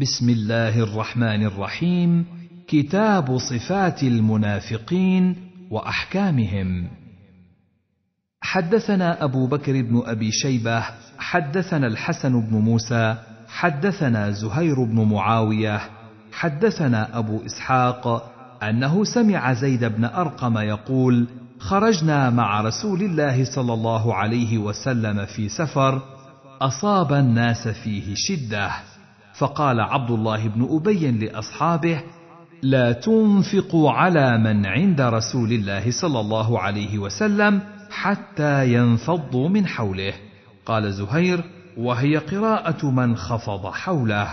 بسم الله الرحمن الرحيم كتاب صفات المنافقين واحكامهم حدثنا ابو بكر بن ابي شيبه حدثنا الحسن بن موسى حدثنا زهير بن معاويه حدثنا ابو اسحاق انه سمع زيد بن ارقم يقول خرجنا مع رسول الله صلى الله عليه وسلم في سفر اصاب الناس فيه شده فقال عبد الله بن ابي لاصحابه لا تنفقوا على من عند رسول الله صلى الله عليه وسلم حتى ينفضوا من حوله قال زهير وهي قراءه من خفض حوله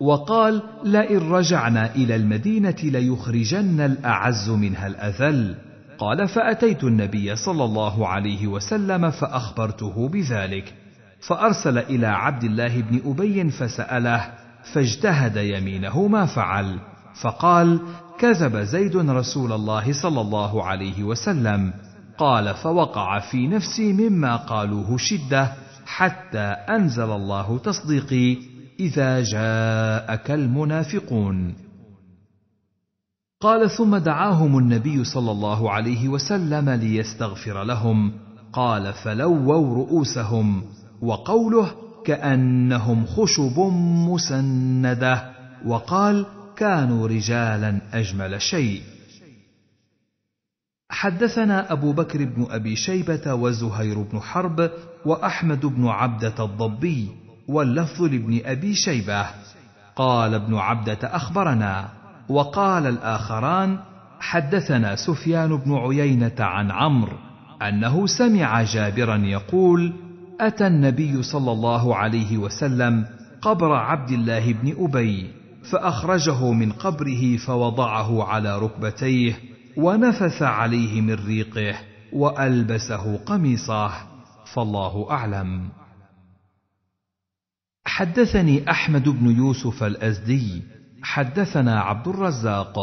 وقال لئن رجعنا الى المدينه ليخرجن الاعز منها الاذل قال فاتيت النبي صلى الله عليه وسلم فاخبرته بذلك فأرسل إلى عبد الله بن أبي فسأله فاجتهد يمينه ما فعل فقال كذب زيد رسول الله صلى الله عليه وسلم قال فوقع في نفسي مما قالوه شده حتى انزل الله تصديقي اذا جاءك المنافقون قال ثم دعاهم النبي صلى الله عليه وسلم ليستغفر لهم قال فلووا رؤوسهم وقوله كانهم خشب مسنده وقال كانوا رجالا اجمل شيء حدثنا ابو بكر بن ابي شيبه وزهير بن حرب واحمد بن عبده الضبي واللفظ لابن ابي شيبه قال ابن عبده اخبرنا وقال الاخران حدثنا سفيان بن عيينه عن عمرو انه سمع جابرا يقول اتى النبي صلى الله عليه وسلم قبر عبد الله بن ابي فاخرجه من قبره فوضعه على ركبتيه ونفث عليه من ريقه والبسه قميصه فالله اعلم حدثني احمد بن يوسف الازدي حدثنا عبد الرزاق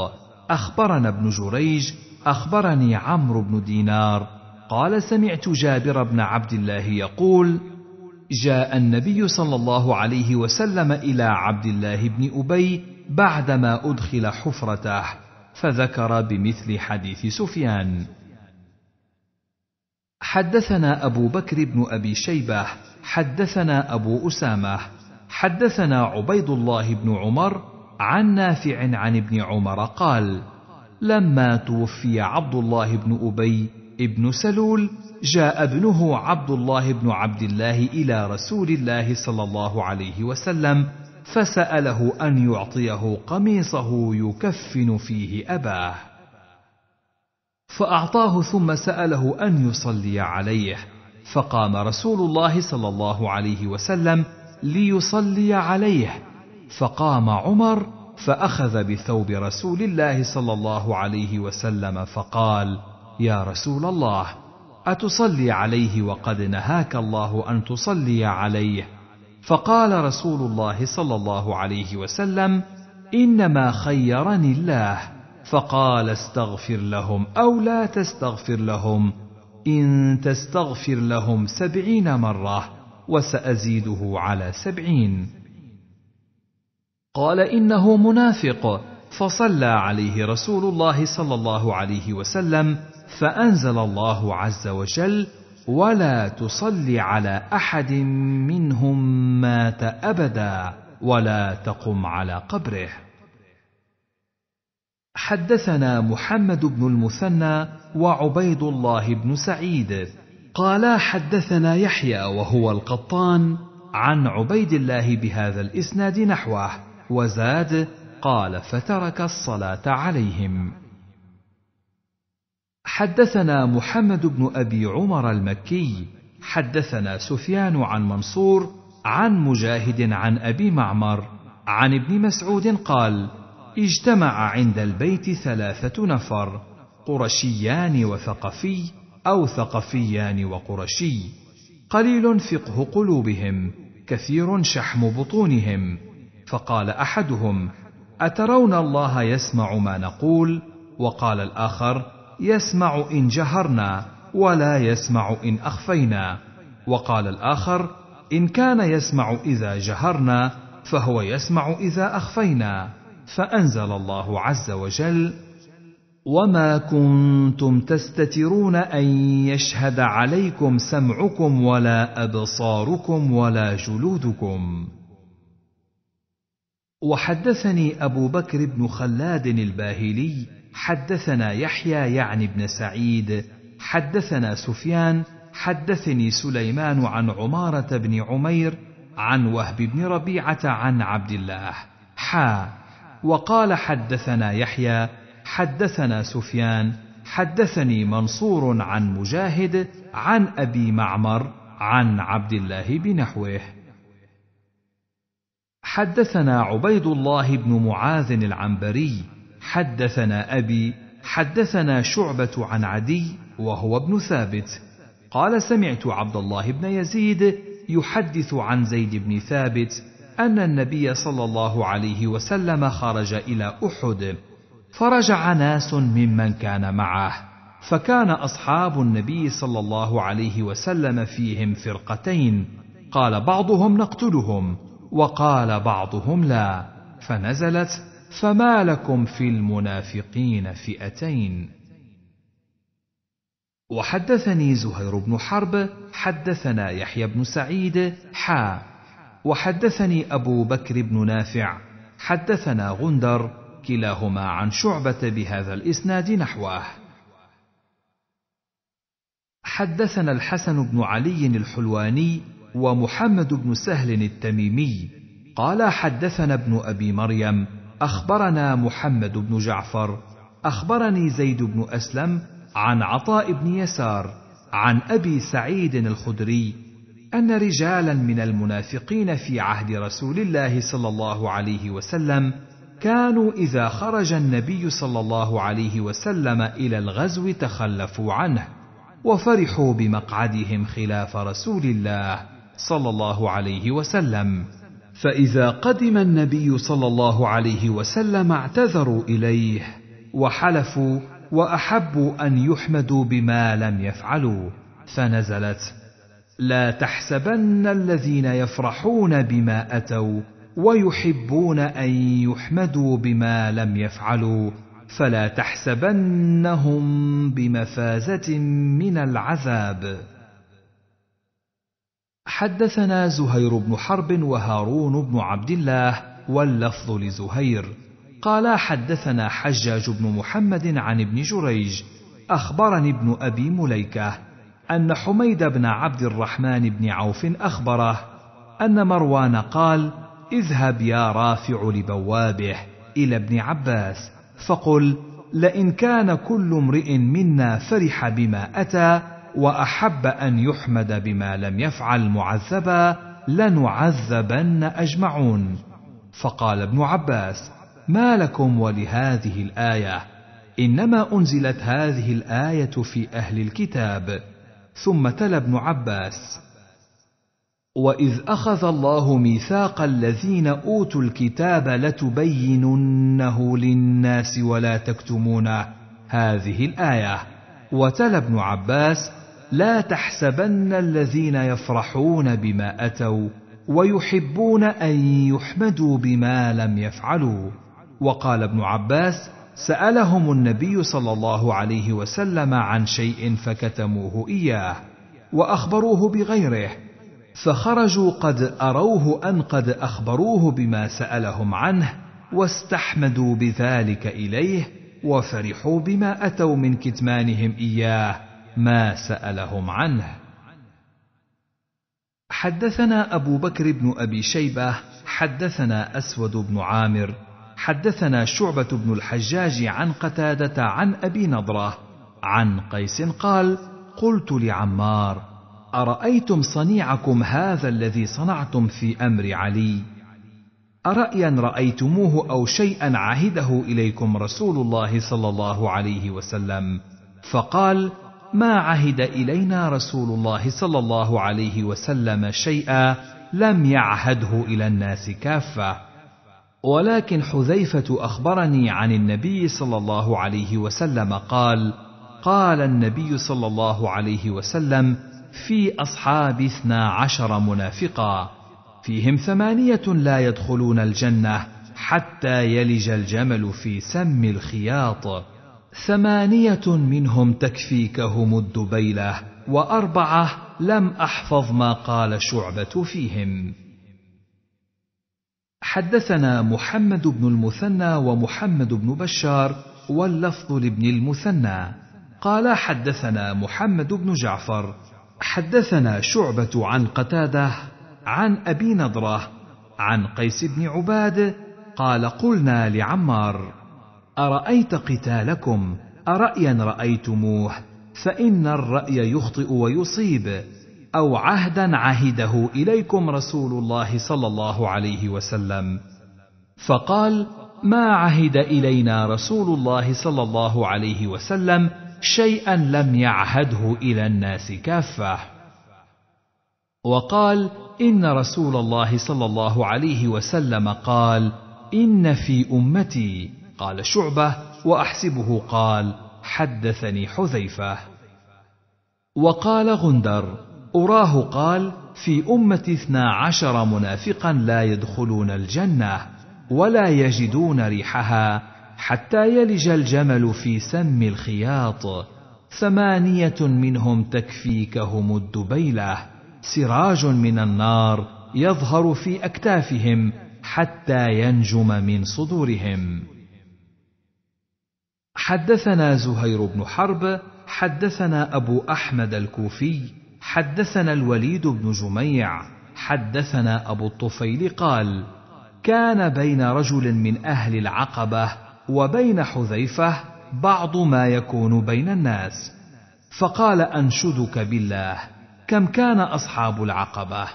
اخبرنا ابن جريج اخبرني عمرو بن دينار قال سمعت جابر بن عبد الله يقول جاء النبي صلى الله عليه وسلم الى عبد الله بن ابي بعدما ادخل حفرته فذكر بمثل حديث سفيان حدثنا ابو بكر بن ابي شيبه حدثنا ابو اسامه حدثنا عبيد الله بن عمر عن نافع عن ابن عمر قال لما توفي عبد الله بن ابي ابن سلول جاء ابنه عبد الله بن عبد الله الى رسول الله صلى الله عليه وسلم فساله ان يعطيه قميصه يكفن فيه اباه فاعطاه ثم ساله ان يصلي عليه فقام رسول الله صلى الله عليه وسلم ليصلي عليه فقام عمر فاخذ بثوب رسول الله صلى الله عليه وسلم فقال يا رسول الله اتصلي عليه وقد نهاك الله ان تصلي عليه فقال رسول الله صلى الله عليه وسلم انما خيرني الله فقال استغفر لهم او لا تستغفر لهم ان تستغفر لهم سبعين مره وسازيده على سبعين قال انه منافق فصلى عليه رسول الله صلى الله عليه وسلم فانزل الله عز وجل ولا تصل على احد منهم مات ابدا ولا تقم على قبره حدثنا محمد بن المثنى وعبيد الله بن سعيد قالا حدثنا يحيى وهو القطان عن عبيد الله بهذا الاسناد نحوه وزاد قال فترك الصلاه عليهم حدثنا محمد بن ابي عمر المكي حدثنا سفيان عن منصور عن مجاهد عن ابي معمر عن ابن مسعود قال اجتمع عند البيت ثلاثه نفر قرشيان وثقفي او ثقفيان وقرشي قليل فقه قلوبهم كثير شحم بطونهم فقال احدهم اترون الله يسمع ما نقول وقال الاخر يسمع ان جهرنا ولا يسمع ان اخفينا وقال الاخر ان كان يسمع اذا جهرنا فهو يسمع اذا اخفينا فانزل الله عز وجل وما كنتم تستترون ان يشهد عليكم سمعكم ولا ابصاركم ولا جلودكم وحدثني ابو بكر بن خلاد الباهلي حدثنا يحيى يعني بن سعيد حدثنا سفيان حدثني سليمان عن عماره بن عمير عن وهب بن ربيعه عن عبد الله حا وقال حدثنا يحيى حدثنا سفيان حدثني منصور عن مجاهد عن ابي معمر عن عبد الله بنحوه حدثنا عبيد الله بن معاذ العنبري حدثنا أبي حدثنا شعبة عن عدي وهو ابن ثابت قال سمعت عبد الله بن يزيد يحدث عن زيد بن ثابت أن النبي صلى الله عليه وسلم خرج إلى أحد فرجع ناس ممن كان معه فكان أصحاب النبي صلى الله عليه وسلم فيهم فرقتين قال بعضهم نقتلهم وقال بعضهم لا فنزلت فما لكم في المنافقين فئتين وحدثني زهير بن حرب حدثنا يحيى بن سعيد حا وحدثني ابو بكر بن نافع حدثنا غندر كلاهما عن شعبه بهذا الاسناد نحوه حدثنا الحسن بن علي الحلواني ومحمد بن سهل التميمي قال حدثنا ابن ابي مريم اخبرنا محمد بن جعفر اخبرني زيد بن اسلم عن عطاء بن يسار عن ابي سعيد الخدري ان رجالا من المنافقين في عهد رسول الله صلى الله عليه وسلم كانوا اذا خرج النبي صلى الله عليه وسلم الى الغزو تخلفوا عنه وفرحوا بمقعدهم خلاف رسول الله صلى الله عليه وسلم فاذا قدم النبي صلى الله عليه وسلم اعتذروا اليه وحلفوا واحبوا ان يحمدوا بما لم يفعلوا فنزلت لا تحسبن الذين يفرحون بما اتوا ويحبون ان يحمدوا بما لم يفعلوا فلا تحسبنهم بمفازه من العذاب حدثنا زهير بن حرب وهارون بن عبد الله واللفظ لزهير قالا حدثنا حجاج بن محمد عن ابن جريج اخبرني ابن ابي مليكه ان حميد بن عبد الرحمن بن عوف اخبره ان مروان قال اذهب يا رافع لبوابه الى ابن عباس فقل لئن كان كل امرئ منا فرح بما اتى واحب ان يحمد بما لم يفعل معذبا لنعذبن اجمعون فقال ابن عباس ما لكم ولهذه الايه انما انزلت هذه الايه في اهل الكتاب ثم تلا ابن عباس واذ اخذ الله ميثاق الذين اوتوا الكتاب لتبيننه للناس ولا تكتمونه هذه الايه وتلا ابن عباس لا تحسبن الذين يفرحون بما اتوا ويحبون ان يحمدوا بما لم يفعلوا وقال ابن عباس سالهم النبي صلى الله عليه وسلم عن شيء فكتموه اياه واخبروه بغيره فخرجوا قد اروه ان قد اخبروه بما سالهم عنه واستحمدوا بذلك اليه وفرحوا بما اتوا من كتمانهم اياه ما سالهم عنه حدثنا ابو بكر بن ابي شيبه حدثنا اسود بن عامر حدثنا شعبه بن الحجاج عن قتاده عن ابي نضره عن قيس قال قلت لعمار ارايتم صنيعكم هذا الذي صنعتم في امر علي أرأيا رأيتموه أو شيئا عهده إليكم رسول الله صلى الله عليه وسلم فقال ما عهد الينا رسول الله صلى الله عليه وسلم شيئا لم يعهده الى الناس كافه ولكن حذيفه اخبرني عن النبي صلى الله عليه وسلم قال قال النبي صلى الله عليه وسلم في اصحاب اثنا عشر منافقا فيهم ثمانيه لا يدخلون الجنه حتى يلج الجمل في سم الخياط ثمانيه منهم تكفيكهم الدبيله واربعه لم احفظ ما قال شعبه فيهم حدثنا محمد بن المثنى ومحمد بن بشار واللفظ لابن المثنى قال حدثنا محمد بن جعفر حدثنا شعبه عن قتاده عن ابي نضره عن قيس بن عباد قال قلنا لعمار أرأيت قتالكم أرأيا رأيتموه فإن الرأي يخطئ ويصيب أو عهدا عهده إليكم رسول الله صلى الله عليه وسلم فقال ما عهد إلينا رسول الله صلى الله عليه وسلم شيئا لم يعهده إلى الناس كافة وقال إن رسول الله صلى الله عليه وسلم قال إن في أمتي قال شعبة وأحسبه قال حدثني حذيفة وقال غندر أراه قال في أمة اثنا عشر منافقا لا يدخلون الجنة ولا يجدون ريحها حتى يلج الجمل في سم الخياط ثمانية منهم تكفيكهم الدبيلة سراج من النار يظهر في أكتافهم حتى ينجم من صدورهم حدثنا زهير بن حرب حدثنا ابو احمد الكوفي حدثنا الوليد بن جميع حدثنا ابو الطفيل قال كان بين رجل من اهل العقبه وبين حذيفه بعض ما يكون بين الناس فقال انشدك بالله كم كان اصحاب العقبه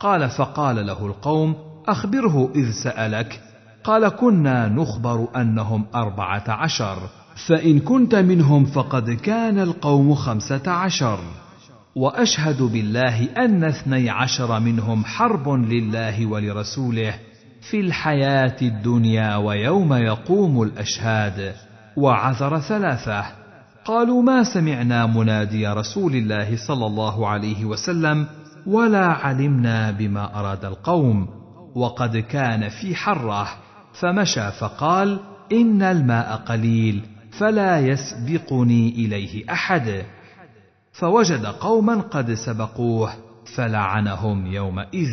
قال فقال له القوم اخبره اذ سالك قال كنا نخبر انهم اربعه عشر فان كنت منهم فقد كان القوم خمسه عشر واشهد بالله ان اثني عشر منهم حرب لله ولرسوله في الحياه الدنيا ويوم يقوم الاشهاد وعذر ثلاثه قالوا ما سمعنا منادي رسول الله صلى الله عليه وسلم ولا علمنا بما اراد القوم وقد كان في حره فمشى فقال ان الماء قليل فلا يسبقني اليه احد فوجد قوما قد سبقوه فلعنهم يومئذ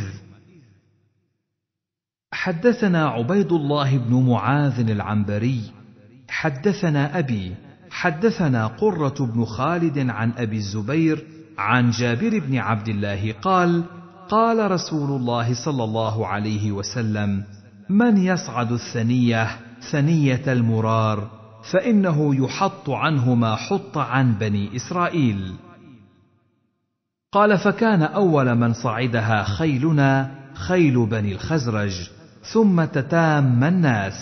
حدثنا عبيد الله بن معاذ العنبري حدثنا ابي حدثنا قره بن خالد عن ابي الزبير عن جابر بن عبد الله قال قال رسول الله صلى الله عليه وسلم من يصعد الثنيه ثنيه المرار فانه يحط عنه ما حط عن بني اسرائيل قال فكان اول من صعدها خيلنا خيل بني الخزرج ثم تتام الناس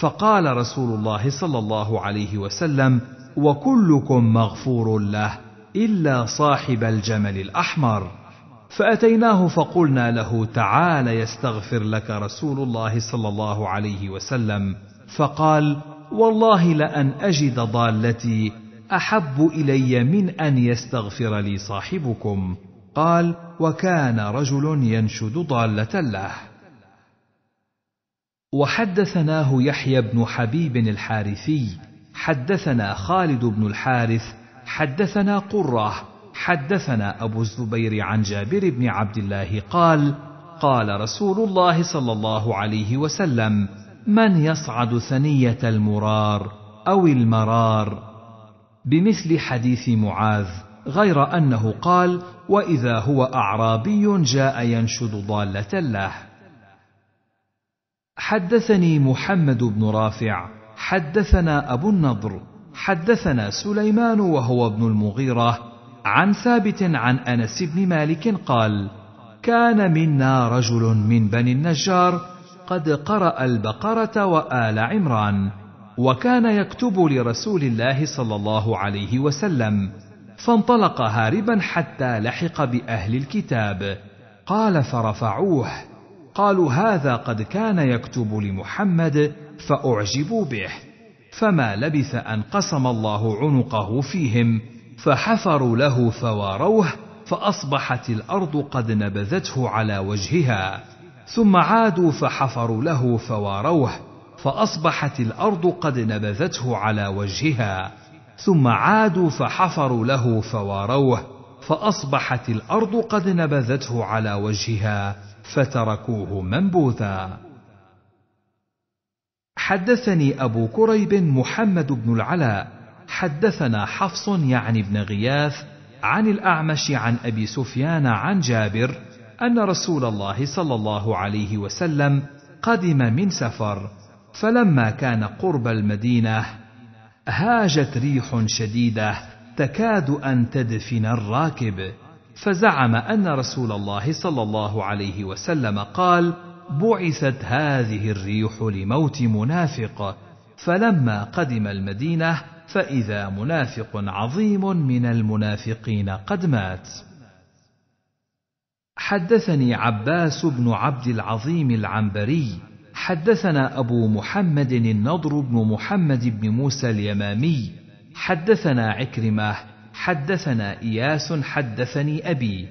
فقال رسول الله صلى الله عليه وسلم وكلكم مغفور له الا صاحب الجمل الاحمر فاتيناه فقلنا له تعال يستغفر لك رسول الله صلى الله عليه وسلم فقال والله لان اجد ضالتي احب الي من ان يستغفر لي صاحبكم قال وكان رجل ينشد ضاله له وحدثناه يحيى بن حبيب الحارثي حدثنا خالد بن الحارث حدثنا قره حدثنا ابو الزبير عن جابر بن عبد الله قال قال رسول الله صلى الله عليه وسلم من يصعد ثنيه المرار او المرار بمثل حديث معاذ غير انه قال واذا هو اعرابي جاء ينشد ضاله له حدثني محمد بن رافع حدثنا ابو النضر حدثنا سليمان وهو ابن المغيره عن ثابت عن انس بن مالك قال كان منا رجل من بني النجار قد قرأ البقرة وآل عمران، وكان يكتب لرسول الله صلى الله عليه وسلم، فانطلق هاربا حتى لحق بأهل الكتاب، قال فرفعوه، قالوا هذا قد كان يكتب لمحمد فأعجبوا به، فما لبث أن قسم الله عنقه فيهم، فحفروا له فواروه، فأصبحت الأرض قد نبذته على وجهها. ثم عادوا فحفروا له فواروه فاصبحت الارض قد نبذته على وجهها ثم عادوا فحفروا له فواروه فاصبحت الارض قد نبذته على وجهها فتركوه منبوذا حدثني ابو كريب محمد بن العلاء حدثنا حفص يعني بن غياث عن الاعمش عن ابي سفيان عن جابر ان رسول الله صلى الله عليه وسلم قدم من سفر فلما كان قرب المدينه هاجت ريح شديده تكاد ان تدفن الراكب فزعم ان رسول الله صلى الله عليه وسلم قال بعثت هذه الريح لموت منافق فلما قدم المدينه فاذا منافق عظيم من المنافقين قد مات حدثني عباس بن عبد العظيم العنبري حدثنا ابو محمد النضر بن محمد بن موسى اليمامي حدثنا عكرمه حدثنا اياس حدثني ابي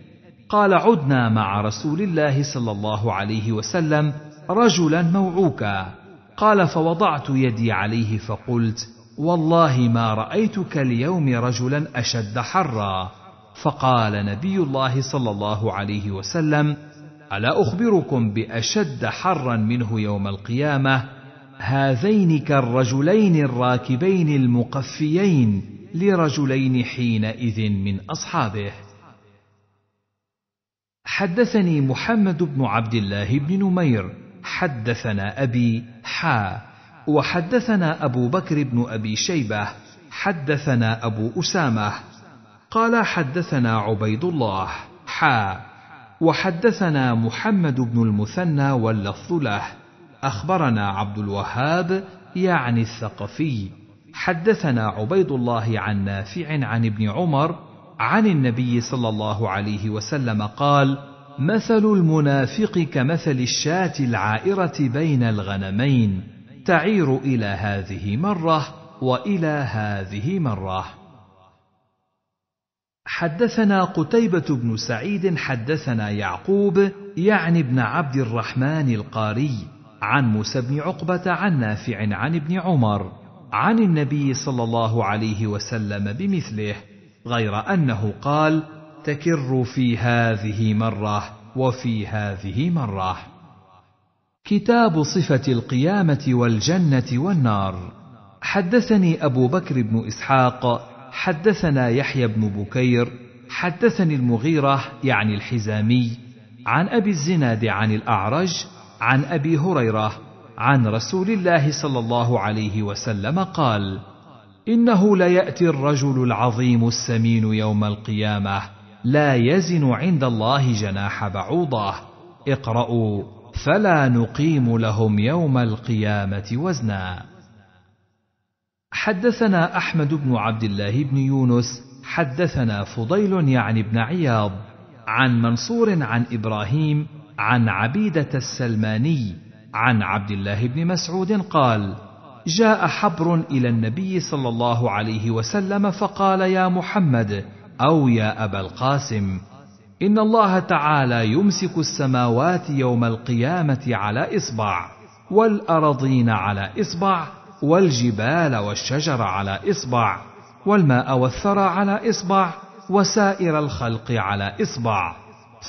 قال عدنا مع رسول الله صلى الله عليه وسلم رجلا موعوكا قال فوضعت يدي عليه فقلت والله ما رايتك اليوم رجلا اشد حرا فقال نبي الله صلى الله عليه وسلم الا اخبركم باشد حرا منه يوم القيامه هذين كالرجلين الراكبين المقفيين لرجلين حينئذ من اصحابه حدثني محمد بن عبد الله بن نمير حدثنا ابي حا وحدثنا ابو بكر بن ابي شيبه حدثنا ابو اسامه قال حدثنا عبيد الله حا وحدثنا محمد بن المثنى واللفظ له اخبرنا عبد الوهاب يعني الثقفي حدثنا عبيد الله عن نافع عن ابن عمر عن النبي صلى الله عليه وسلم قال مثل المنافق كمثل الشاه العائره بين الغنمين تعير الى هذه مره والى هذه مره حدثنا قتيبة بن سعيد حدثنا يعقوب يعني بن عبد الرحمن القاري عن موسى بن عقبة عن نافع عن ابن عمر عن النبي صلى الله عليه وسلم بمثله غير أنه قال تكر في هذه مرة وفي هذه مرة كتاب صفة القيامة والجنة والنار حدثني أبو بكر بن إسحاق حدثنا يحيى بن بكير حدثني المغيرة يعني الحزامي عن أبي الزناد عن الأعرج عن أبي هريرة عن رسول الله صلى الله عليه وسلم قال إنه ليأتي الرجل العظيم السمين يوم القيامة لا يزن عند الله جناح بعوضة اقرأوا فلا نقيم لهم يوم القيامة وزنا حدثنا أحمد بن عبد الله بن يونس حدثنا فضيل يعني بن عياض عن منصور عن إبراهيم عن عبيدة السلماني عن عبد الله بن مسعود قال جاء حبر إلى النبي صلى الله عليه وسلم فقال يا محمد أو يا أبا القاسم إن الله تعالى يمسك السماوات يوم القيامة على إصبع والأرضين على إصبع والجبال والشجر على إصبع والماء والثرى على إصبع وسائر الخلق على إصبع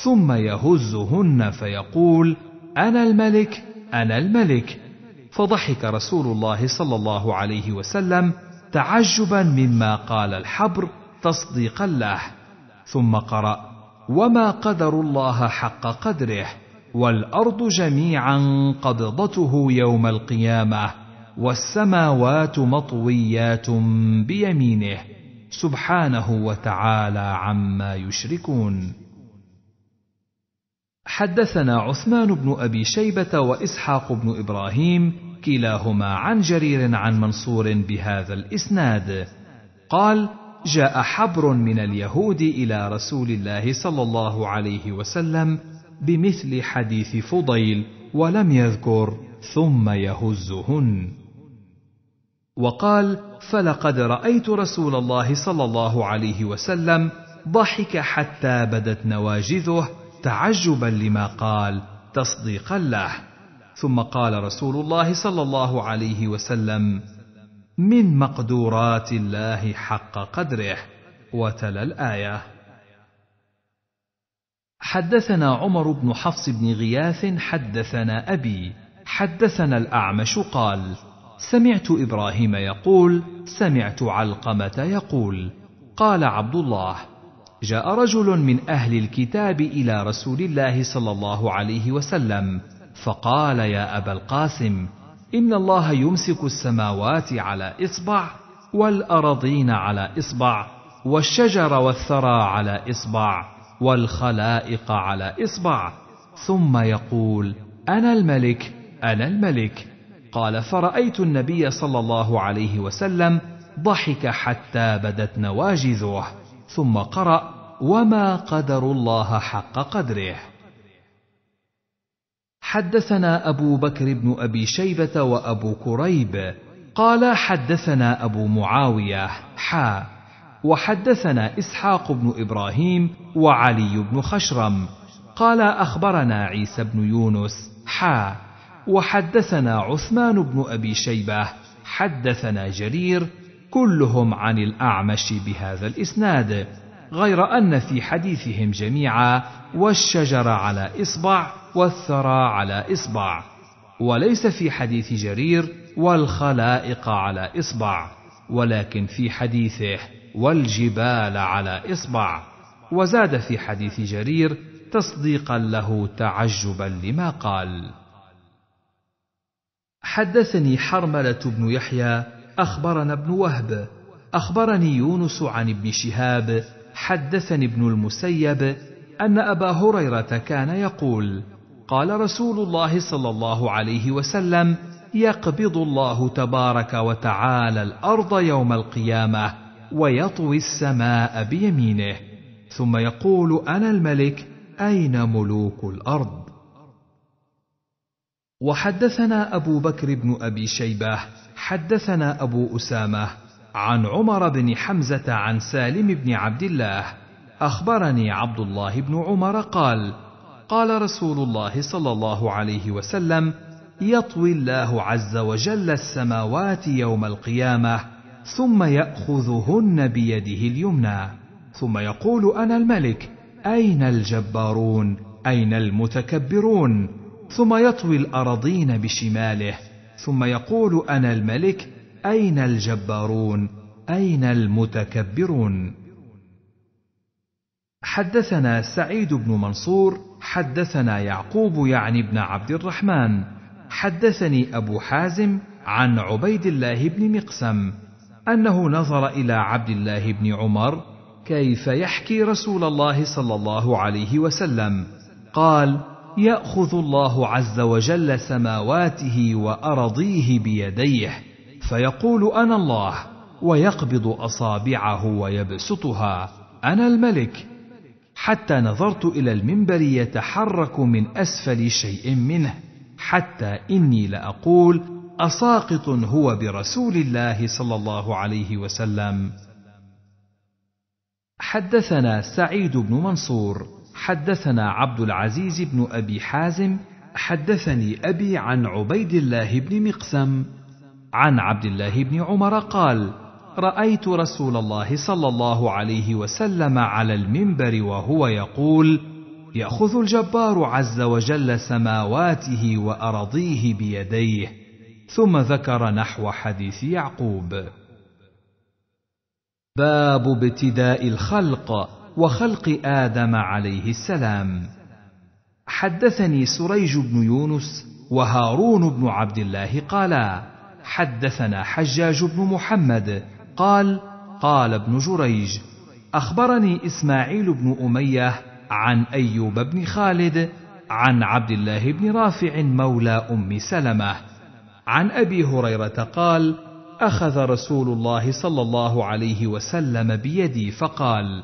ثم يهزهن فيقول أنا الملك أنا الملك فضحك رسول الله صلى الله عليه وسلم تعجبا مما قال الحبر تصديقا له ثم قرأ وما قدر الله حق قدره والأرض جميعا قبضته يوم القيامة والسماوات مطويات بيمينه سبحانه وتعالى عما يشركون حدثنا عثمان بن ابي شيبه واسحاق بن ابراهيم كلاهما عن جرير عن منصور بهذا الاسناد قال جاء حبر من اليهود الى رسول الله صلى الله عليه وسلم بمثل حديث فضيل ولم يذكر ثم يهزهن وقال فلقد رايت رسول الله صلى الله عليه وسلم ضحك حتى بدت نواجذه تعجبا لما قال تصديقا له ثم قال رسول الله صلى الله عليه وسلم من مقدورات الله حق قدره وتلا الايه حدثنا عمر بن حفص بن غياث حدثنا ابي حدثنا الاعمش قال سمعت ابراهيم يقول سمعت علقمه يقول قال عبد الله جاء رجل من اهل الكتاب الى رسول الله صلى الله عليه وسلم فقال يا ابا القاسم ان الله يمسك السماوات على اصبع والارضين على اصبع والشجر والثرى على اصبع والخلائق على اصبع ثم يقول انا الملك انا الملك قال فرأيت النبي صلى الله عليه وسلم ضحك حتى بدت نواجذه ثم قرأ وما قدر الله حق قدره حدثنا أبو بكر بن أبي شيبة وأبو كريب قال حدثنا أبو معاوية حا وحدثنا إسحاق بن إبراهيم وعلي بن خشرم قال أخبرنا عيسى بن يونس حا وحدثنا عثمان بن ابي شيبه حدثنا جرير كلهم عن الاعمش بهذا الاسناد غير ان في حديثهم جميعا والشجر على اصبع والثرى على اصبع وليس في حديث جرير والخلائق على اصبع ولكن في حديثه والجبال على اصبع وزاد في حديث جرير تصديقا له تعجبا لما قال حدثني حرمله بن يحيى اخبرنا ابن وهب اخبرني يونس عن ابن شهاب حدثني ابن المسيب ان ابا هريره كان يقول قال رسول الله صلى الله عليه وسلم يقبض الله تبارك وتعالى الارض يوم القيامه ويطوي السماء بيمينه ثم يقول انا الملك اين ملوك الارض وحدثنا أبو بكر بن أبي شيبة حدثنا أبو أسامة عن عمر بن حمزة عن سالم بن عبد الله أخبرني عبد الله بن عمر قال قال رسول الله صلى الله عليه وسلم يطوي الله عز وجل السماوات يوم القيامة ثم يأخذهن بيده اليمنى ثم يقول أنا الملك أين الجبارون أين المتكبرون ثم يطوي الأراضين بشماله ثم يقول أنا الملك أين الجبارون أين المتكبرون حدثنا سعيد بن منصور حدثنا يعقوب يعني بن عبد الرحمن حدثني أبو حازم عن عبيد الله بن مقسم أنه نظر إلى عبد الله بن عمر كيف يحكي رسول الله صلى الله عليه وسلم قال ياخذ الله عز وجل سماواته وارضيه بيديه فيقول انا الله ويقبض اصابعه ويبسطها انا الملك حتى نظرت الى المنبر يتحرك من اسفل شيء منه حتى اني لاقول اساقط هو برسول الله صلى الله عليه وسلم حدثنا سعيد بن منصور حدثنا عبد العزيز بن ابي حازم حدثني ابي عن عبيد الله بن مقسم عن عبد الله بن عمر قال رايت رسول الله صلى الله عليه وسلم على المنبر وهو يقول ياخذ الجبار عز وجل سماواته واراضيه بيديه ثم ذكر نحو حديث يعقوب باب ابتداء الخلق وخلق ادم عليه السلام حدثني سريج بن يونس وهارون بن عبد الله قالا حدثنا حجاج بن محمد قال قال ابن جريج اخبرني اسماعيل بن اميه عن ايوب بن خالد عن عبد الله بن رافع مولى ام سلمه عن ابي هريره قال اخذ رسول الله صلى الله عليه وسلم بيدي فقال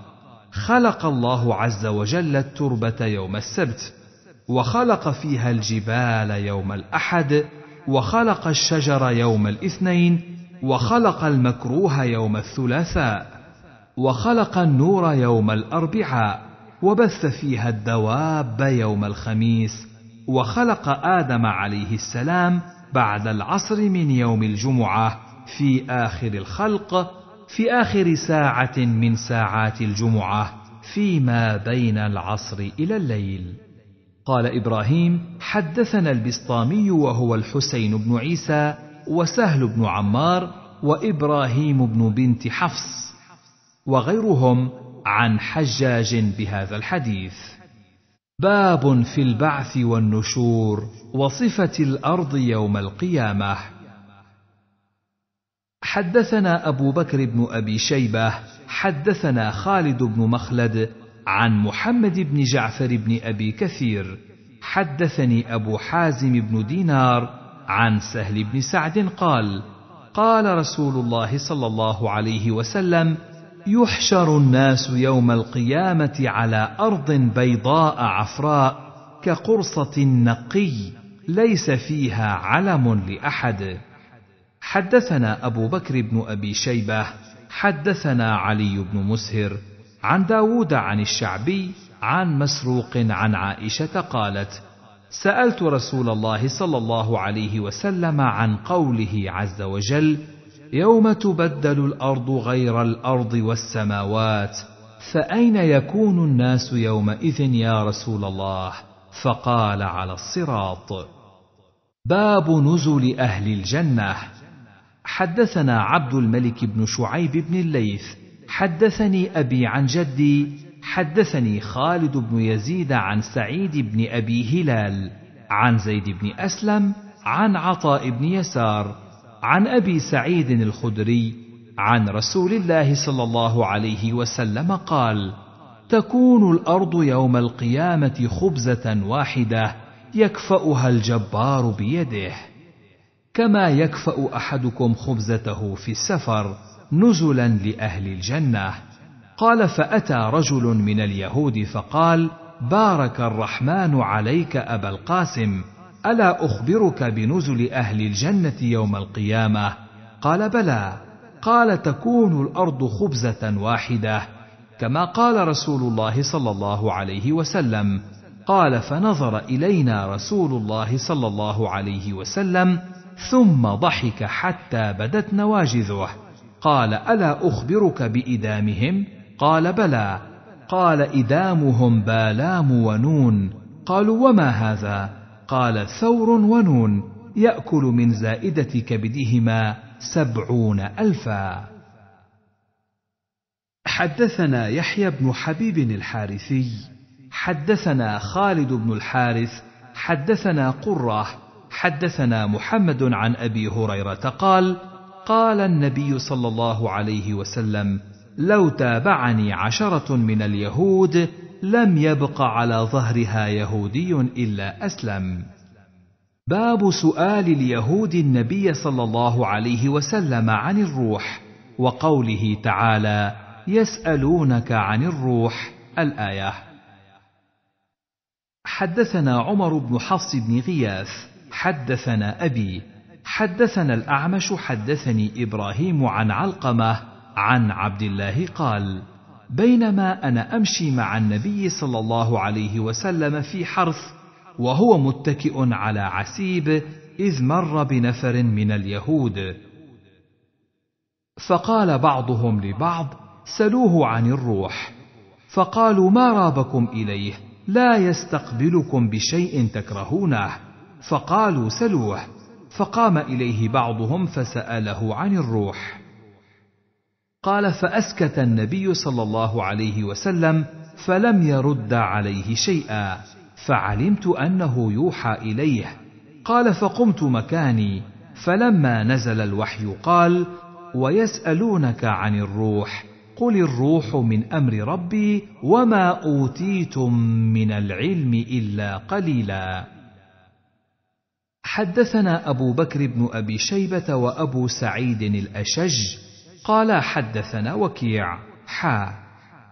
خلق الله عز وجل التربه يوم السبت وخلق فيها الجبال يوم الاحد وخلق الشجر يوم الاثنين وخلق المكروه يوم الثلاثاء وخلق النور يوم الاربعاء وبث فيها الدواب يوم الخميس وخلق ادم عليه السلام بعد العصر من يوم الجمعه في اخر الخلق في آخر ساعة من ساعات الجمعة فيما بين العصر إلى الليل. قال إبراهيم: حدثنا البسطامي وهو الحسين بن عيسى وسهل بن عمار وإبراهيم بن بنت حفص وغيرهم عن حجاج بهذا الحديث. باب في البعث والنشور وصفة الأرض يوم القيامة. حدثنا أبو بكر بن أبي شيبة حدثنا خالد بن مخلد عن محمد بن جعفر بن أبي كثير حدثني أبو حازم بن دينار عن سهل بن سعد قال قال رسول الله صلى الله عليه وسلم يحشر الناس يوم القيامة على أرض بيضاء عفراء كقرصة نقي ليس فيها علم لأحد حدثنا أبو بكر بن أبي شيبة حدثنا علي بن مسهر عن داود عن الشعبي عن مسروق عن عائشة قالت سألت رسول الله صلى الله عليه وسلم عن قوله عز وجل يوم تبدل الأرض غير الأرض والسماوات فأين يكون الناس يومئذ يا رسول الله فقال على الصراط باب نزل أهل الجنة حدثنا عبد الملك بن شعيب بن الليث حدثني ابي عن جدي حدثني خالد بن يزيد عن سعيد بن ابي هلال عن زيد بن اسلم عن عطاء بن يسار عن ابي سعيد الخدري عن رسول الله صلى الله عليه وسلم قال تكون الارض يوم القيامه خبزه واحده يكفاها الجبار بيده كما يكفأ أحدكم خبزته في السفر نزلا لأهل الجنة قال فأتى رجل من اليهود فقال بارك الرحمن عليك أبا القاسم ألا أخبرك بنزل أهل الجنة يوم القيامة قال بلى قال تكون الأرض خبزة واحدة كما قال رسول الله صلى الله عليه وسلم قال فنظر إلينا رسول الله صلى الله عليه وسلم ثم ضحك حتى بدت نواجذه قال الا اخبرك بادامهم قال بلى قال ادامهم بالام ونون قالوا وما هذا قال ثور ونون ياكل من زائده كبدهما سبعون الفا حدثنا يحيى بن حبيب الحارثي حدثنا خالد بن الحارث حدثنا قره حدثنا محمد عن ابي هريره قال قال النبي صلى الله عليه وسلم لو تابعني عشره من اليهود لم يبق على ظهرها يهودي الا اسلم باب سؤال اليهود النبي صلى الله عليه وسلم عن الروح وقوله تعالى يسالونك عن الروح الايه حدثنا عمر بن حفص بن غياث حدثنا أبي حدثنا الأعمش حدثني إبراهيم عن علقمة عن عبد الله قال: بينما أنا أمشي مع النبي صلى الله عليه وسلم في حرث وهو متكئ على عسيب إذ مر بنفر من اليهود فقال بعضهم لبعض سلوه عن الروح فقالوا ما رابكم إليه لا يستقبلكم بشيء تكرهونه فقالوا سلوه فقام اليه بعضهم فساله عن الروح قال فاسكت النبي صلى الله عليه وسلم فلم يرد عليه شيئا فعلمت انه يوحى اليه قال فقمت مكاني فلما نزل الوحي قال ويسالونك عن الروح قل الروح من امر ربي وما اوتيتم من العلم الا قليلا حدثنا أبو بكر بن أبي شيبة وأبو سعيد الأشج قال حدثنا وكيع حا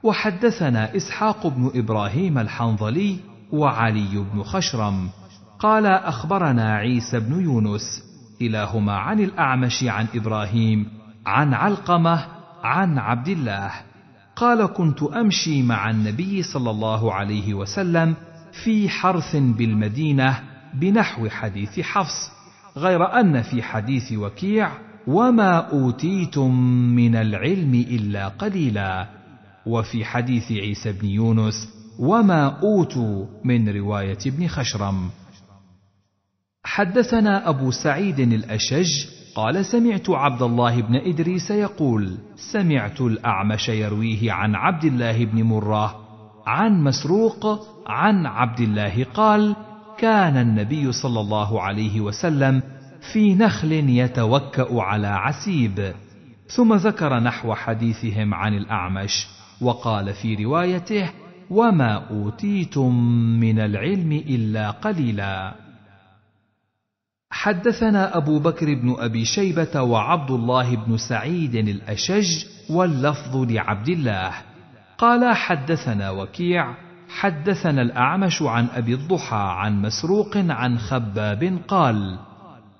وحدثنا إسحاق بن إبراهيم الحنظلي وعلي بن خشرم قال أخبرنا عيسى بن يونس كلاهما عن الأعمش عن إبراهيم عن علقمة عن عبد الله قال كنت أمشي مع النبي صلى الله عليه وسلم في حرث بالمدينة بنحو حديث حفص غير ان في حديث وكيع وما اوتيتم من العلم الا قليلا وفي حديث عيسى بن يونس وما اوتوا من روايه ابن خشرم حدثنا ابو سعيد الاشج قال سمعت عبد الله بن ادريس يقول سمعت الاعمش يرويه عن عبد الله بن مره عن مسروق عن عبد الله قال كان النبي صلى الله عليه وسلم في نخل يتوكأ على عسيب ثم ذكر نحو حديثهم عن الأعمش وقال في روايته وما أوتيتم من العلم إلا قليلا حدثنا أبو بكر بن أبي شيبة وعبد الله بن سعيد الأشج واللفظ لعبد الله قال حدثنا وكيع حدثنا الاعمش عن ابي الضحى عن مسروق عن خباب قال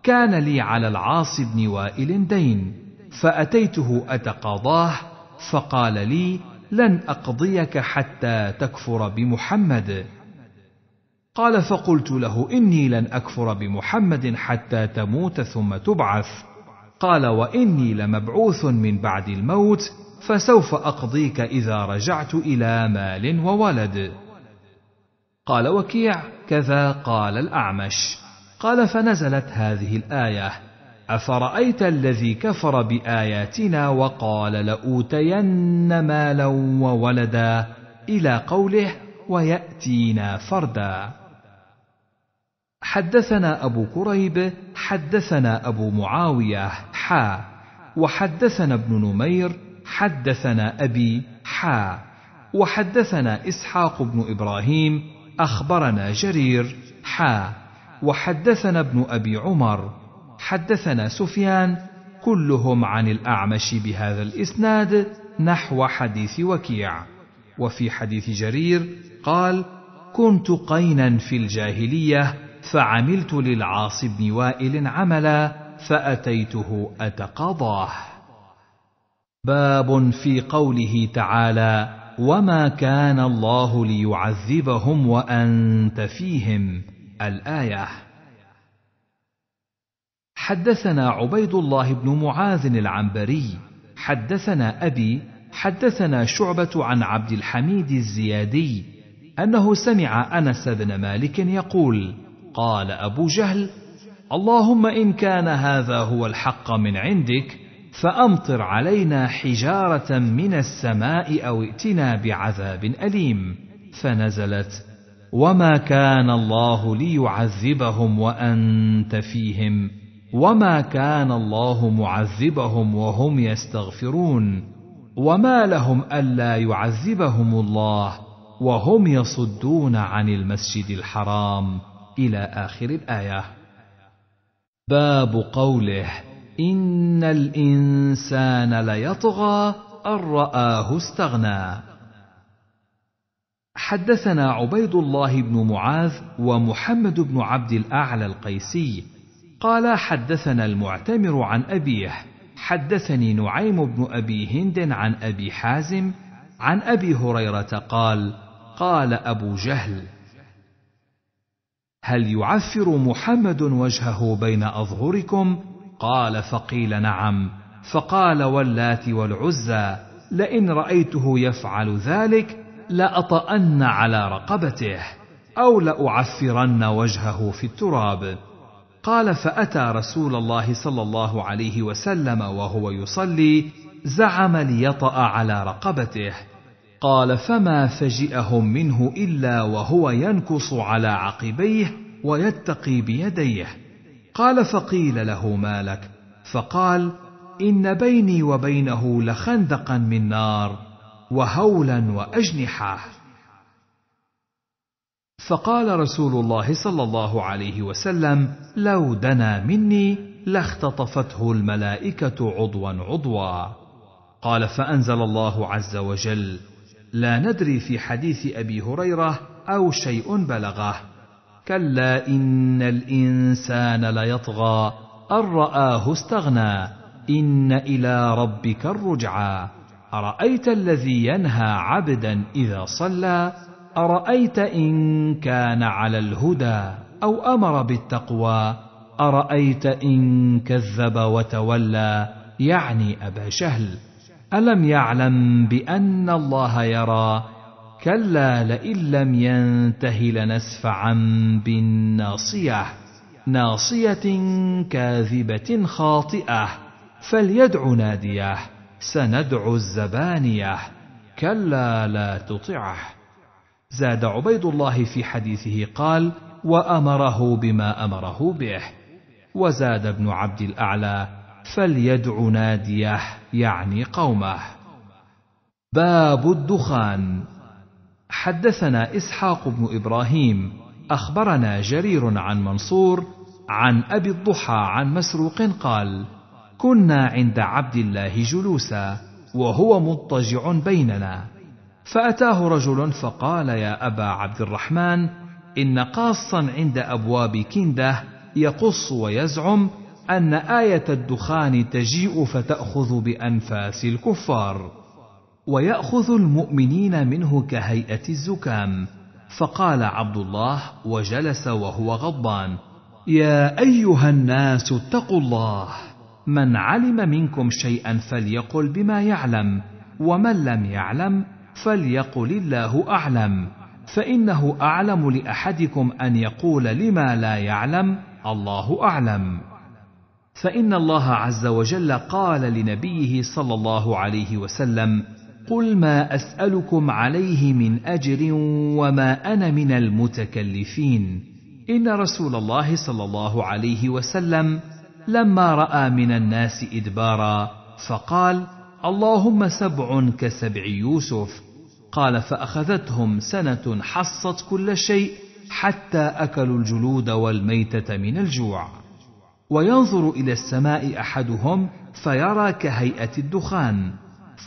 كان لي على العاص بن وائل دين فاتيته اتقاضاه فقال لي لن اقضيك حتى تكفر بمحمد قال فقلت له اني لن اكفر بمحمد حتى تموت ثم تبعث قال واني لمبعوث من بعد الموت فسوف اقضيك اذا رجعت الى مال وولد قال وكيع كذا قال الاعمش قال فنزلت هذه الايه افرايت الذي كفر باياتنا وقال لاوتين مالا وولدا الى قوله وياتينا فردا حدثنا ابو كريب حدثنا ابو معاويه حا وحدثنا ابن نمير حدثنا أبي حا وحدثنا إسحاق بن إبراهيم أخبرنا جرير حا وحدثنا ابن أبي عمر حدثنا سفيان كلهم عن الأعمش بهذا الإسناد نحو حديث وكيع وفي حديث جرير قال كنت قينا في الجاهلية فعملت للعاص بن وائل عملا فأتيته أتقاضاه باب في قوله تعالى وما كان الله ليعذبهم وانت فيهم الايه حدثنا عبيد الله بن معاذ العنبري حدثنا ابي حدثنا شعبه عن عبد الحميد الزيادي انه سمع انس بن مالك يقول قال ابو جهل اللهم ان كان هذا هو الحق من عندك فأمطر علينا حجارة من السماء أو ائتنا بعذاب أليم فنزلت وما كان الله ليعذبهم وأنت فيهم وما كان الله معذبهم وهم يستغفرون وما لهم ألا يعذبهم الله وهم يصدون عن المسجد الحرام إلى آخر الآية باب قوله إن الإنسان ليطغى أن رآه استغنى. حدثنا عبيد الله بن معاذ ومحمد بن عبد الأعلى القيسي قال حدثنا المعتمر عن أبيه حدثني نعيم بن أبي هند عن أبي حازم عن أبي هريرة قال قال أبو جهل هل يعفر محمد وجهه بين أظهركم؟ قال فقيل نعم فقال واللات والعزى لئن رايته يفعل ذلك لاطان على رقبته او لاعفرن وجهه في التراب قال فاتى رسول الله صلى الله عليه وسلم وهو يصلي زعم ليطا على رقبته قال فما فجئهم منه الا وهو ينكص على عقبيه ويتقي بيديه قال فقيل له ما لك فقال ان بيني وبينه لخندقا من نار وهولا واجنحه فقال رسول الله صلى الله عليه وسلم لو دنا مني لاختطفته الملائكه عضوا عضوا قال فانزل الله عز وجل لا ندري في حديث ابي هريره او شيء بلغه كلا إن الإنسان ليطغى أن رآه استغنى إن إلى ربك الرجعى أرأيت الذي ينهى عبدا إذا صلى أرأيت إن كان على الهدى أو أمر بالتقوى أرأيت إن كذب وتولى يعني أبا شهل ألم يعلم بأن الله يرى كلا لئن لم ينته لنسفعا بالناصيه ناصيه كاذبه خاطئه فليدع ناديه سندع الزبانيه كلا لا تطعه زاد عبيد الله في حديثه قال وامره بما امره به وزاد ابن عبد الاعلى فليدع ناديه يعني قومه باب الدخان حدثنا اسحاق بن ابراهيم اخبرنا جرير عن منصور عن ابي الضحى عن مسروق قال كنا عند عبد الله جلوسا وهو مضطجع بيننا فاتاه رجل فقال يا ابا عبد الرحمن ان قاصا عند ابواب كنده يقص ويزعم ان ايه الدخان تجيء فتاخذ بانفاس الكفار ويأخذ المؤمنين منه كهيئة الزكام فقال عبد الله وجلس وهو غضبان يا أيها الناس اتقوا الله من علم منكم شيئا فليقل بما يعلم ومن لم يعلم فليقل الله أعلم فإنه أعلم لأحدكم أن يقول لما لا يعلم الله أعلم فإن الله عز وجل قال لنبيه صلى الله عليه وسلم قل ما اسالكم عليه من اجر وما انا من المتكلفين ان رسول الله صلى الله عليه وسلم لما راى من الناس ادبارا فقال اللهم سبع كسبع يوسف قال فاخذتهم سنه حصت كل شيء حتى اكلوا الجلود والميته من الجوع وينظر الى السماء احدهم فيرى كهيئه الدخان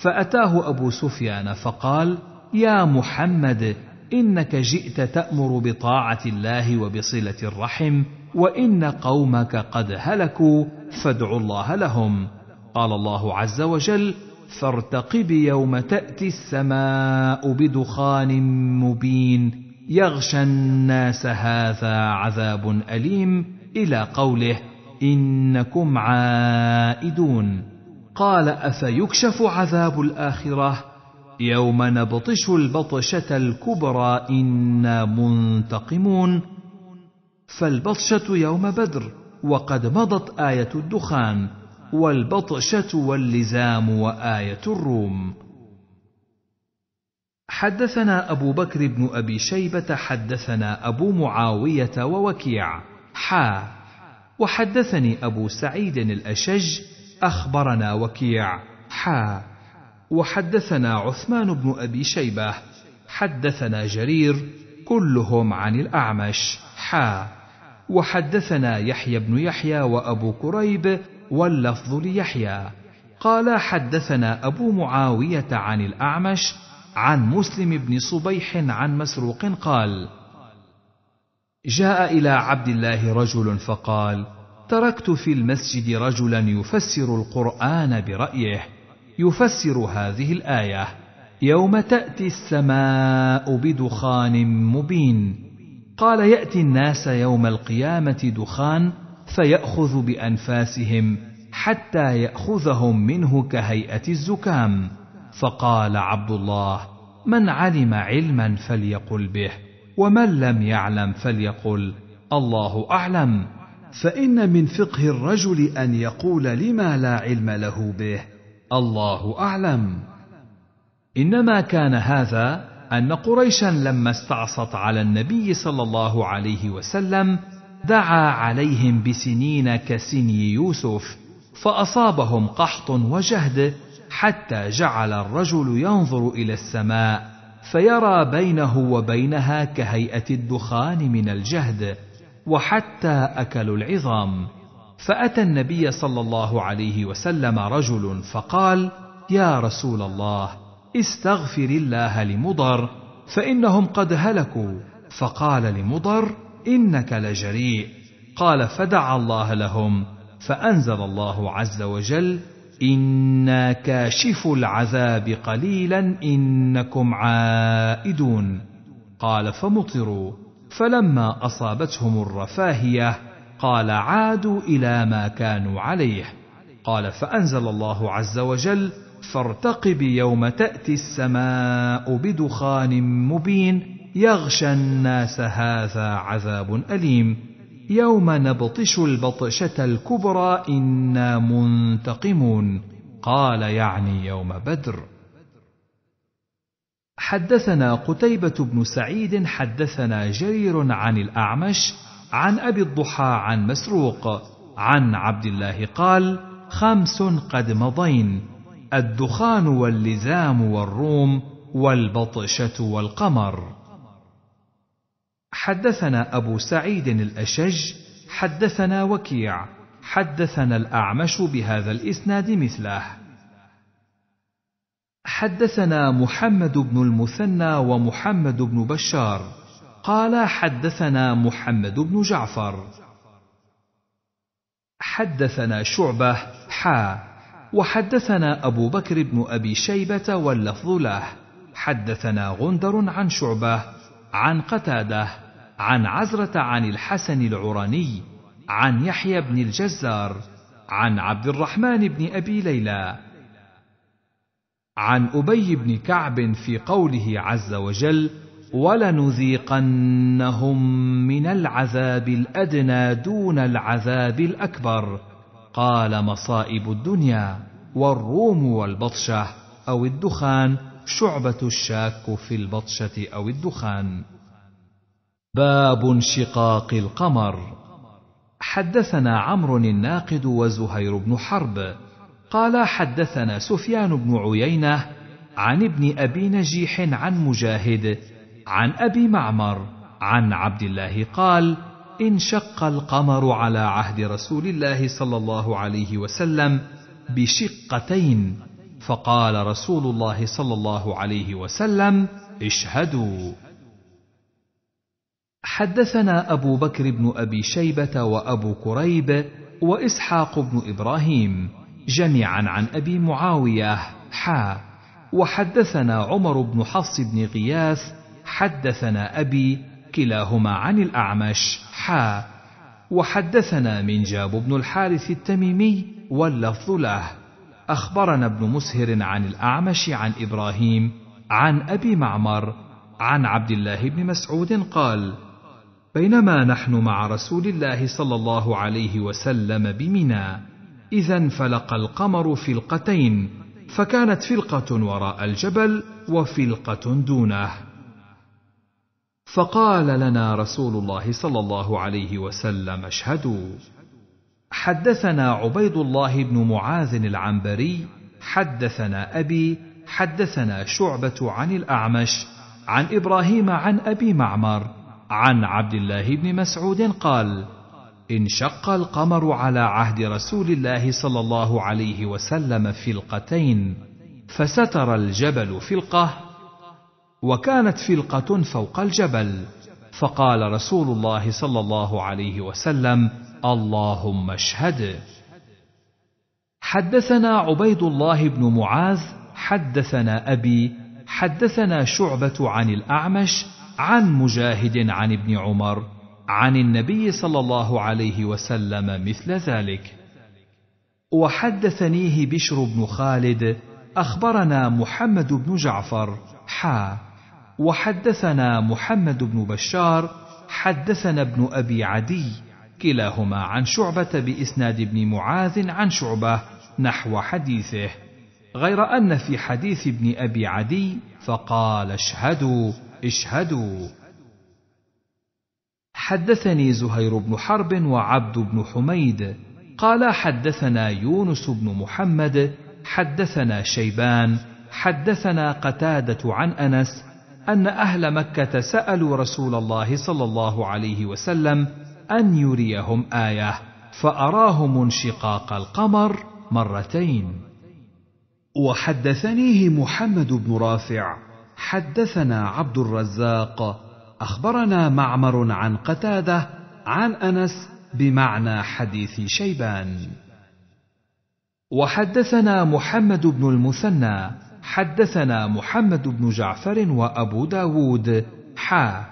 فأتاه أبو سفيان فقال: يا محمد إنك جئت تأمر بطاعة الله وبصلة الرحم، وإن قومك قد هلكوا فادع الله لهم. قال الله عز وجل: فارتقب يوم تأتي السماء بدخان مبين يغشى الناس هذا عذاب أليم إلى قوله إنكم عائدون قال افيكشف عذاب الاخره يوم نبطش البطشه الكبرى انا منتقمون فالبطشه يوم بدر وقد مضت ايه الدخان والبطشه واللزام وايه الروم حدثنا ابو بكر بن ابي شيبه حدثنا ابو معاويه ووكيع حا وحدثني ابو سعيد الاشج أخبرنا وكيع حا وحدثنا عثمان بن أبي شيبة حدثنا جرير كلهم عن الأعمش حا وحدثنا يحيى بن يحيى وأبو كريب واللفظ ليحيى قال حدثنا أبو معاوية عن الأعمش عن مسلم بن صبيح عن مسروق قال جاء إلى عبد الله رجل فقال: تركت في المسجد رجلا يفسر القران برايه يفسر هذه الايه يوم تاتي السماء بدخان مبين قال ياتي الناس يوم القيامه دخان فياخذ بانفاسهم حتى ياخذهم منه كهيئه الزكام فقال عبد الله من علم علما فليقل به ومن لم يعلم فليقل الله اعلم فان من فقه الرجل ان يقول لما لا علم له به الله اعلم انما كان هذا ان قريشا لما استعصت على النبي صلى الله عليه وسلم دعا عليهم بسنين كسني يوسف فاصابهم قحط وجهد حتى جعل الرجل ينظر الى السماء فيرى بينه وبينها كهيئه الدخان من الجهد وحتى اكلوا العظام فاتى النبي صلى الله عليه وسلم رجل فقال يا رسول الله استغفر الله لمضر فانهم قد هلكوا فقال لمضر انك لجريء قال فدعا الله لهم فانزل الله عز وجل انا كاشفو العذاب قليلا انكم عائدون قال فمطروا فلما اصابتهم الرفاهيه قال عادوا الى ما كانوا عليه قال فانزل الله عز وجل فارتقب يوم تاتي السماء بدخان مبين يغشى الناس هذا عذاب اليم يوم نبطش البطشه الكبرى انا منتقمون قال يعني يوم بدر حدثنا قتيبة بن سعيد حدثنا جرير عن الأعمش عن أبي الضحى عن مسروق عن عبد الله قال خمس قد مضين الدخان واللزام والروم والبطشة والقمر حدثنا أبو سعيد الأشج حدثنا وكيع حدثنا الأعمش بهذا الإسناد مثله حدثنا محمد بن المثنى ومحمد بن بشار قال حدثنا محمد بن جعفر حدثنا شعبه حا وحدثنا ابو بكر بن ابي شيبه واللفظ له حدثنا غندر عن شعبه عن قتاده عن عزره عن الحسن العراني عن يحيى بن الجزار عن عبد الرحمن بن ابي ليلى عن أبي بن كعب في قوله عز وجل: "ولنذيقنهم من العذاب الأدنى دون العذاب الأكبر" قال مصائب الدنيا والروم والبطشة أو الدخان شعبة الشاك في البطشة أو الدخان. باب انشقاق القمر حدثنا عمرو الناقد وزهير بن حرب قال حدثنا سفيان بن عيينه عن ابن ابي نجيح عن مجاهد عن ابي معمر عن عبد الله قال انشق القمر على عهد رسول الله صلى الله عليه وسلم بشقتين فقال رسول الله صلى الله عليه وسلم اشهدوا حدثنا ابو بكر بن ابي شيبه وابو كريب واسحاق بن ابراهيم جميعا عن أبي معاوية حا وحدثنا عمر بن حفص بن غياث حدثنا أبي كلاهما عن الأعمش حا وحدثنا من جاب بن الحارث التميمي واللفظ له أخبرنا ابن مسهر عن الأعمش عن إبراهيم عن أبي معمر عن عبد الله بن مسعود قال بينما نحن مع رسول الله صلى الله عليه وسلم بمنى اذا انفلق القمر فلقتين فكانت فلقه وراء الجبل وفلقه دونه فقال لنا رسول الله صلى الله عليه وسلم اشهدوا حدثنا عبيد الله بن معاذ العنبري حدثنا ابي حدثنا شعبه عن الاعمش عن ابراهيم عن ابي معمر عن عبد الله بن مسعود قال انشق القمر على عهد رسول الله صلى الله عليه وسلم فلقتين فستر الجبل فلقه وكانت فلقه فوق الجبل فقال رسول الله صلى الله عليه وسلم اللهم اشهد حدثنا عبيد الله بن معاذ حدثنا ابي حدثنا شعبه عن الاعمش عن مجاهد عن ابن عمر عن النبي صلى الله عليه وسلم مثل ذلك وحدثنيه بشر بن خالد اخبرنا محمد بن جعفر حا وحدثنا محمد بن بشار حدثنا ابن ابي عدي كلاهما عن شعبه باسناد ابن معاذ عن شعبه نحو حديثه غير ان في حديث ابن ابي عدي فقال اشهدوا اشهدوا حدثني زهير بن حرب وعبد بن حميد قال حدثنا يونس بن محمد حدثنا شيبان حدثنا قتاده عن انس ان اهل مكه سالوا رسول الله صلى الله عليه وسلم ان يريهم ايه فاراهم انشقاق القمر مرتين وحدثنيه محمد بن رافع حدثنا عبد الرزاق اخبرنا معمر عن قتاده عن انس بمعنى حديث شيبان وحدثنا محمد بن المثنى حدثنا محمد بن جعفر وابو داود حا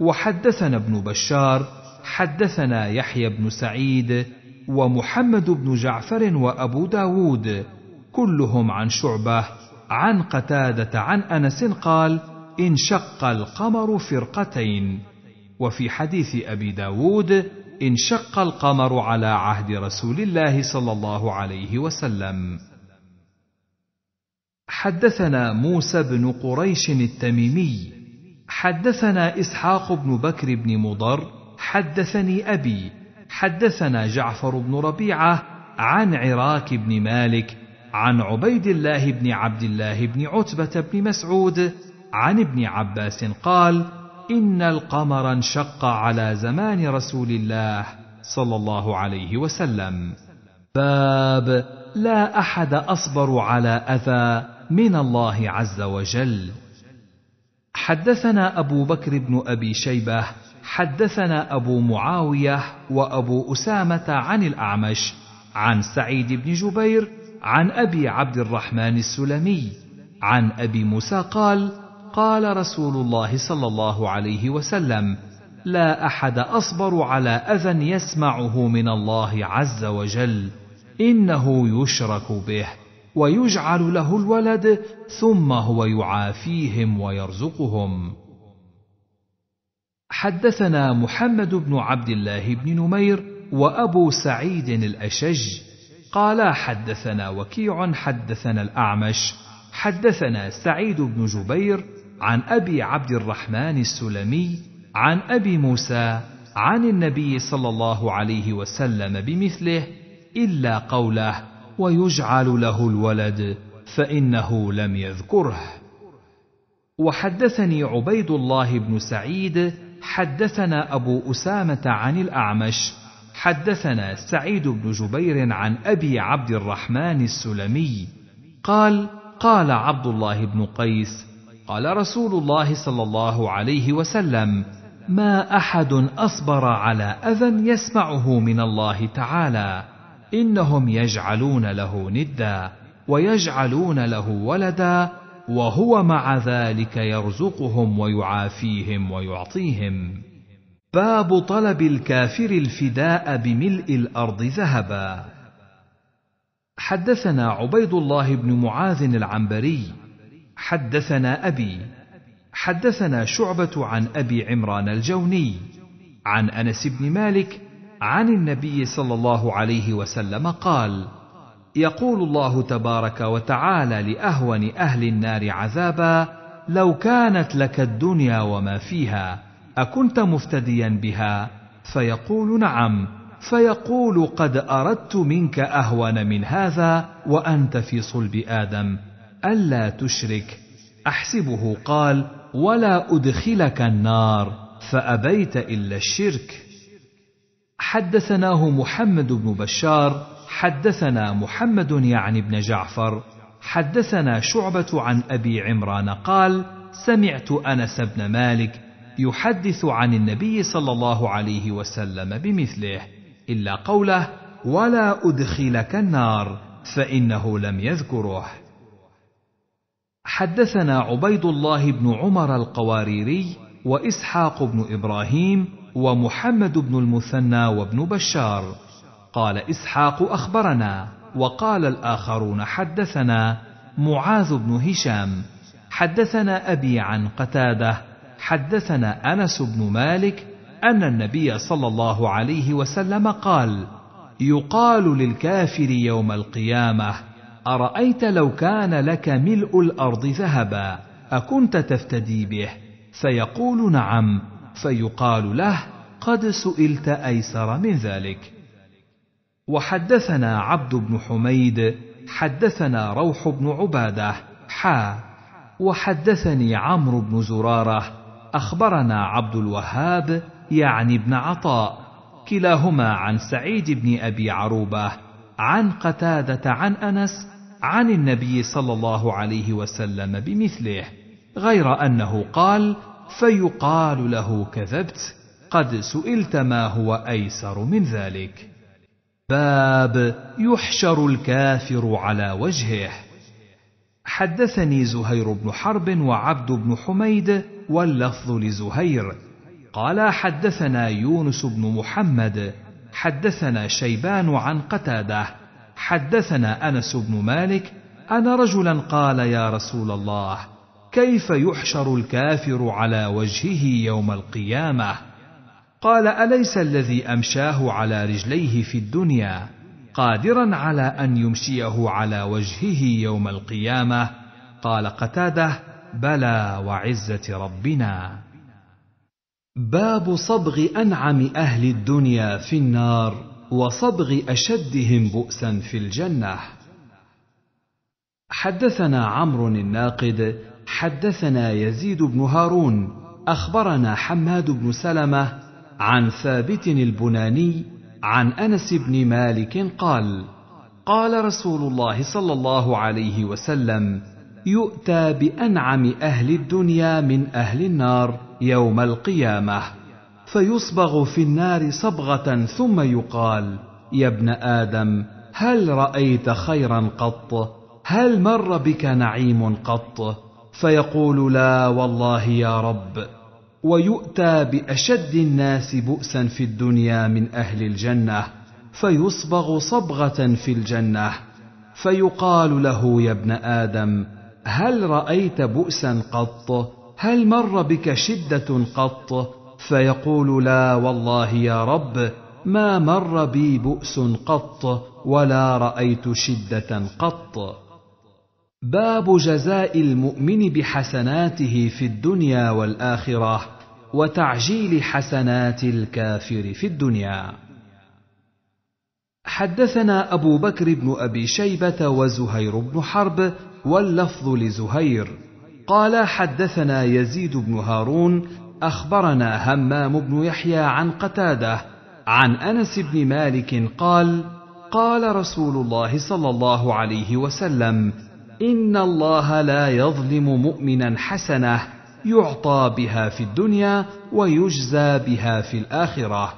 وحدثنا ابن بشار حدثنا يحيى بن سعيد ومحمد بن جعفر وابو داود كلهم عن شعبه عن قتاده عن انس قال انشق القمر فرقتين وفي حديث أبي داود انشق القمر على عهد رسول الله صلى الله عليه وسلم حدثنا موسى بن قريش التميمي حدثنا إسحاق بن بكر بن مضر حدثني أبي حدثنا جعفر بن ربيعة عن عراك بن مالك عن عبيد الله بن عبد الله بن عتبة بن مسعود عن ابن عباس قال ان القمر انشق على زمان رسول الله صلى الله عليه وسلم باب لا احد اصبر على اذى من الله عز وجل حدثنا ابو بكر بن ابي شيبه حدثنا ابو معاويه وابو اسامه عن الاعمش عن سعيد بن جبير عن ابي عبد الرحمن السلمي عن ابي موسى قال قال رسول الله صلى الله عليه وسلم لا احد اصبر على اذى يسمعه من الله عز وجل انه يشرك به ويجعل له الولد ثم هو يعافيهم ويرزقهم حدثنا محمد بن عبد الله بن نمير وابو سعيد الاشج قال حدثنا وكيع حدثنا الاعمش حدثنا سعيد بن جبير عن أبي عبد الرحمن السلمي عن أبي موسى عن النبي صلى الله عليه وسلم بمثله إلا قوله ويجعل له الولد فإنه لم يذكره وحدثني عبيد الله بن سعيد حدثنا أبو أسامة عن الأعمش حدثنا سعيد بن جبير عن أبي عبد الرحمن السلمي قال قال عبد الله بن قيس قال رسول الله صلى الله عليه وسلم ما احد اصبر على اذى يسمعه من الله تعالى انهم يجعلون له ندا ويجعلون له ولدا وهو مع ذلك يرزقهم ويعافيهم ويعطيهم باب طلب الكافر الفداء بملء الارض ذهبا حدثنا عبيد الله بن معاذ العنبري حدثنا أبي حدثنا شعبة عن أبي عمران الجوني عن أنس بن مالك عن النبي صلى الله عليه وسلم قال: يقول الله تبارك وتعالى لأهون أهل النار عذابا لو كانت لك الدنيا وما فيها أكنت مفتديا بها؟ فيقول نعم، فيقول قد أردت منك أهون من هذا وأنت في صلب آدم. ألا تشرك أحسبه قال ولا أدخلك النار فأبيت إلا الشرك حدثناه محمد بن بشار حدثنا محمد يعني بن جعفر حدثنا شعبة عن أبي عمران قال سمعت أنس بن مالك يحدث عن النبي صلى الله عليه وسلم بمثله إلا قوله ولا أدخلك النار فإنه لم يذكره حدثنا عبيد الله بن عمر القواريري واسحاق بن ابراهيم ومحمد بن المثنى وابن بشار قال اسحاق اخبرنا وقال الاخرون حدثنا معاذ بن هشام حدثنا ابي عن قتاده حدثنا انس بن مالك ان النبي صلى الله عليه وسلم قال يقال للكافر يوم القيامه ارايت لو كان لك ملء الارض ذهبا اكنت تفتدي به فيقول نعم فيقال له قد سئلت ايسر من ذلك وحدثنا عبد بن حميد حدثنا روح بن عباده حا وحدثني عمرو بن زراره اخبرنا عبد الوهاب يعني ابن عطاء كلاهما عن سعيد بن ابي عروبه عن قتاده عن انس عن النبي صلى الله عليه وسلم بمثله غير انه قال فيقال له كذبت قد سئلت ما هو ايسر من ذلك باب يحشر الكافر على وجهه حدثني زهير بن حرب وعبد بن حميد واللفظ لزهير قال حدثنا يونس بن محمد حدثنا شيبان عن قتاده حدثنا انس بن مالك ان رجلا قال يا رسول الله كيف يحشر الكافر على وجهه يوم القيامه قال اليس الذي امشاه على رجليه في الدنيا قادرا على ان يمشيه على وجهه يوم القيامه قال قتاده بلى وعزه ربنا باب صبغ انعم اهل الدنيا في النار وصبغ اشدهم بؤسا في الجنه حدثنا عمرو الناقد حدثنا يزيد بن هارون اخبرنا حماد بن سلمه عن ثابت البناني عن انس بن مالك قال قال رسول الله صلى الله عليه وسلم يؤتى بانعم اهل الدنيا من اهل النار يوم القيامه فيصبغ في النار صبغه ثم يقال يا ابن ادم هل رايت خيرا قط هل مر بك نعيم قط فيقول لا والله يا رب ويؤتى باشد الناس بؤسا في الدنيا من اهل الجنه فيصبغ صبغه في الجنه فيقال له يا ابن ادم هل رايت بؤسا قط هل مر بك شده قط فيقول لا والله يا رب ما مر بي بؤس قط ولا رايت شده قط باب جزاء المؤمن بحسناته في الدنيا والاخره وتعجيل حسنات الكافر في الدنيا حدثنا ابو بكر بن ابي شيبه وزهير بن حرب واللفظ لزهير قال حدثنا يزيد بن هارون اخبرنا همام بن يحيى عن قتاده عن انس بن مالك قال قال رسول الله صلى الله عليه وسلم ان الله لا يظلم مؤمنا حسنه يعطى بها في الدنيا ويجزى بها في الاخره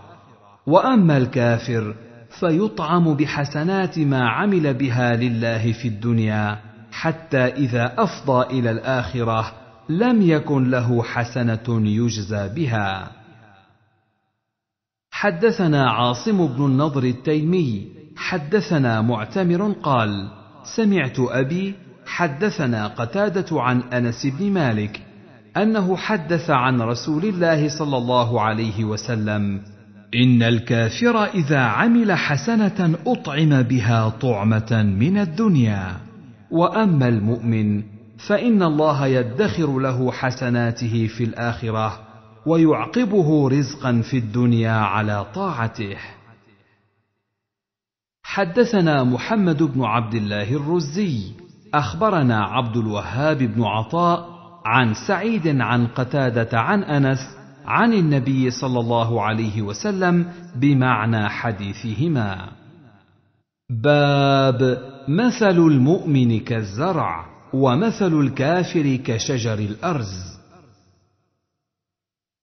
واما الكافر فيطعم بحسنات ما عمل بها لله في الدنيا حتى اذا افضى الى الاخره لم يكن له حسنه يجزى بها حدثنا عاصم بن النضر التيمي حدثنا معتمر قال سمعت ابي حدثنا قتاده عن انس بن مالك انه حدث عن رسول الله صلى الله عليه وسلم ان الكافر اذا عمل حسنه اطعم بها طعمه من الدنيا واما المؤمن فان الله يدخر له حسناته في الاخره ويعقبه رزقا في الدنيا على طاعته حدثنا محمد بن عبد الله الرزي اخبرنا عبد الوهاب بن عطاء عن سعيد عن قتاده عن انس عن النبي صلى الله عليه وسلم بمعنى حديثهما باب مثل المؤمن كالزرع ومثل الكافر كشجر الارز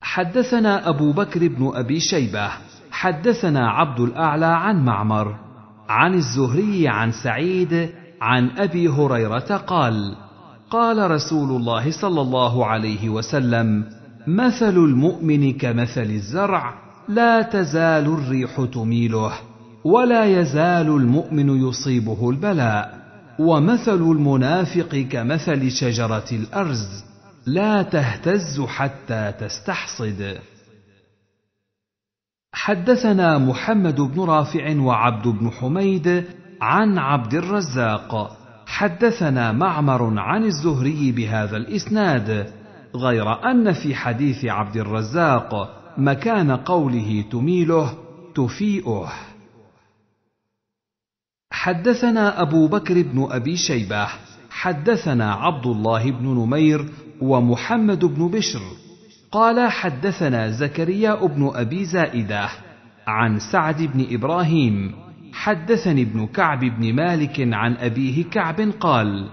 حدثنا ابو بكر بن ابي شيبه حدثنا عبد الاعلى عن معمر عن الزهري عن سعيد عن ابي هريره قال قال رسول الله صلى الله عليه وسلم مثل المؤمن كمثل الزرع لا تزال الريح تميله ولا يزال المؤمن يصيبه البلاء ومثل المنافق كمثل شجره الارز لا تهتز حتى تستحصد حدثنا محمد بن رافع وعبد بن حميد عن عبد الرزاق حدثنا معمر عن الزهري بهذا الاسناد غير ان في حديث عبد الرزاق مكان قوله تميله تفيئه حدثنا أبو بكر بن أبي شيبة حدثنا عبد الله بن نمير ومحمد بن بشر قال حدثنا زكريا بن أبي زائدة عن سعد بن إبراهيم حدثني ابن كعب بن مالك عن أبيه كعب قال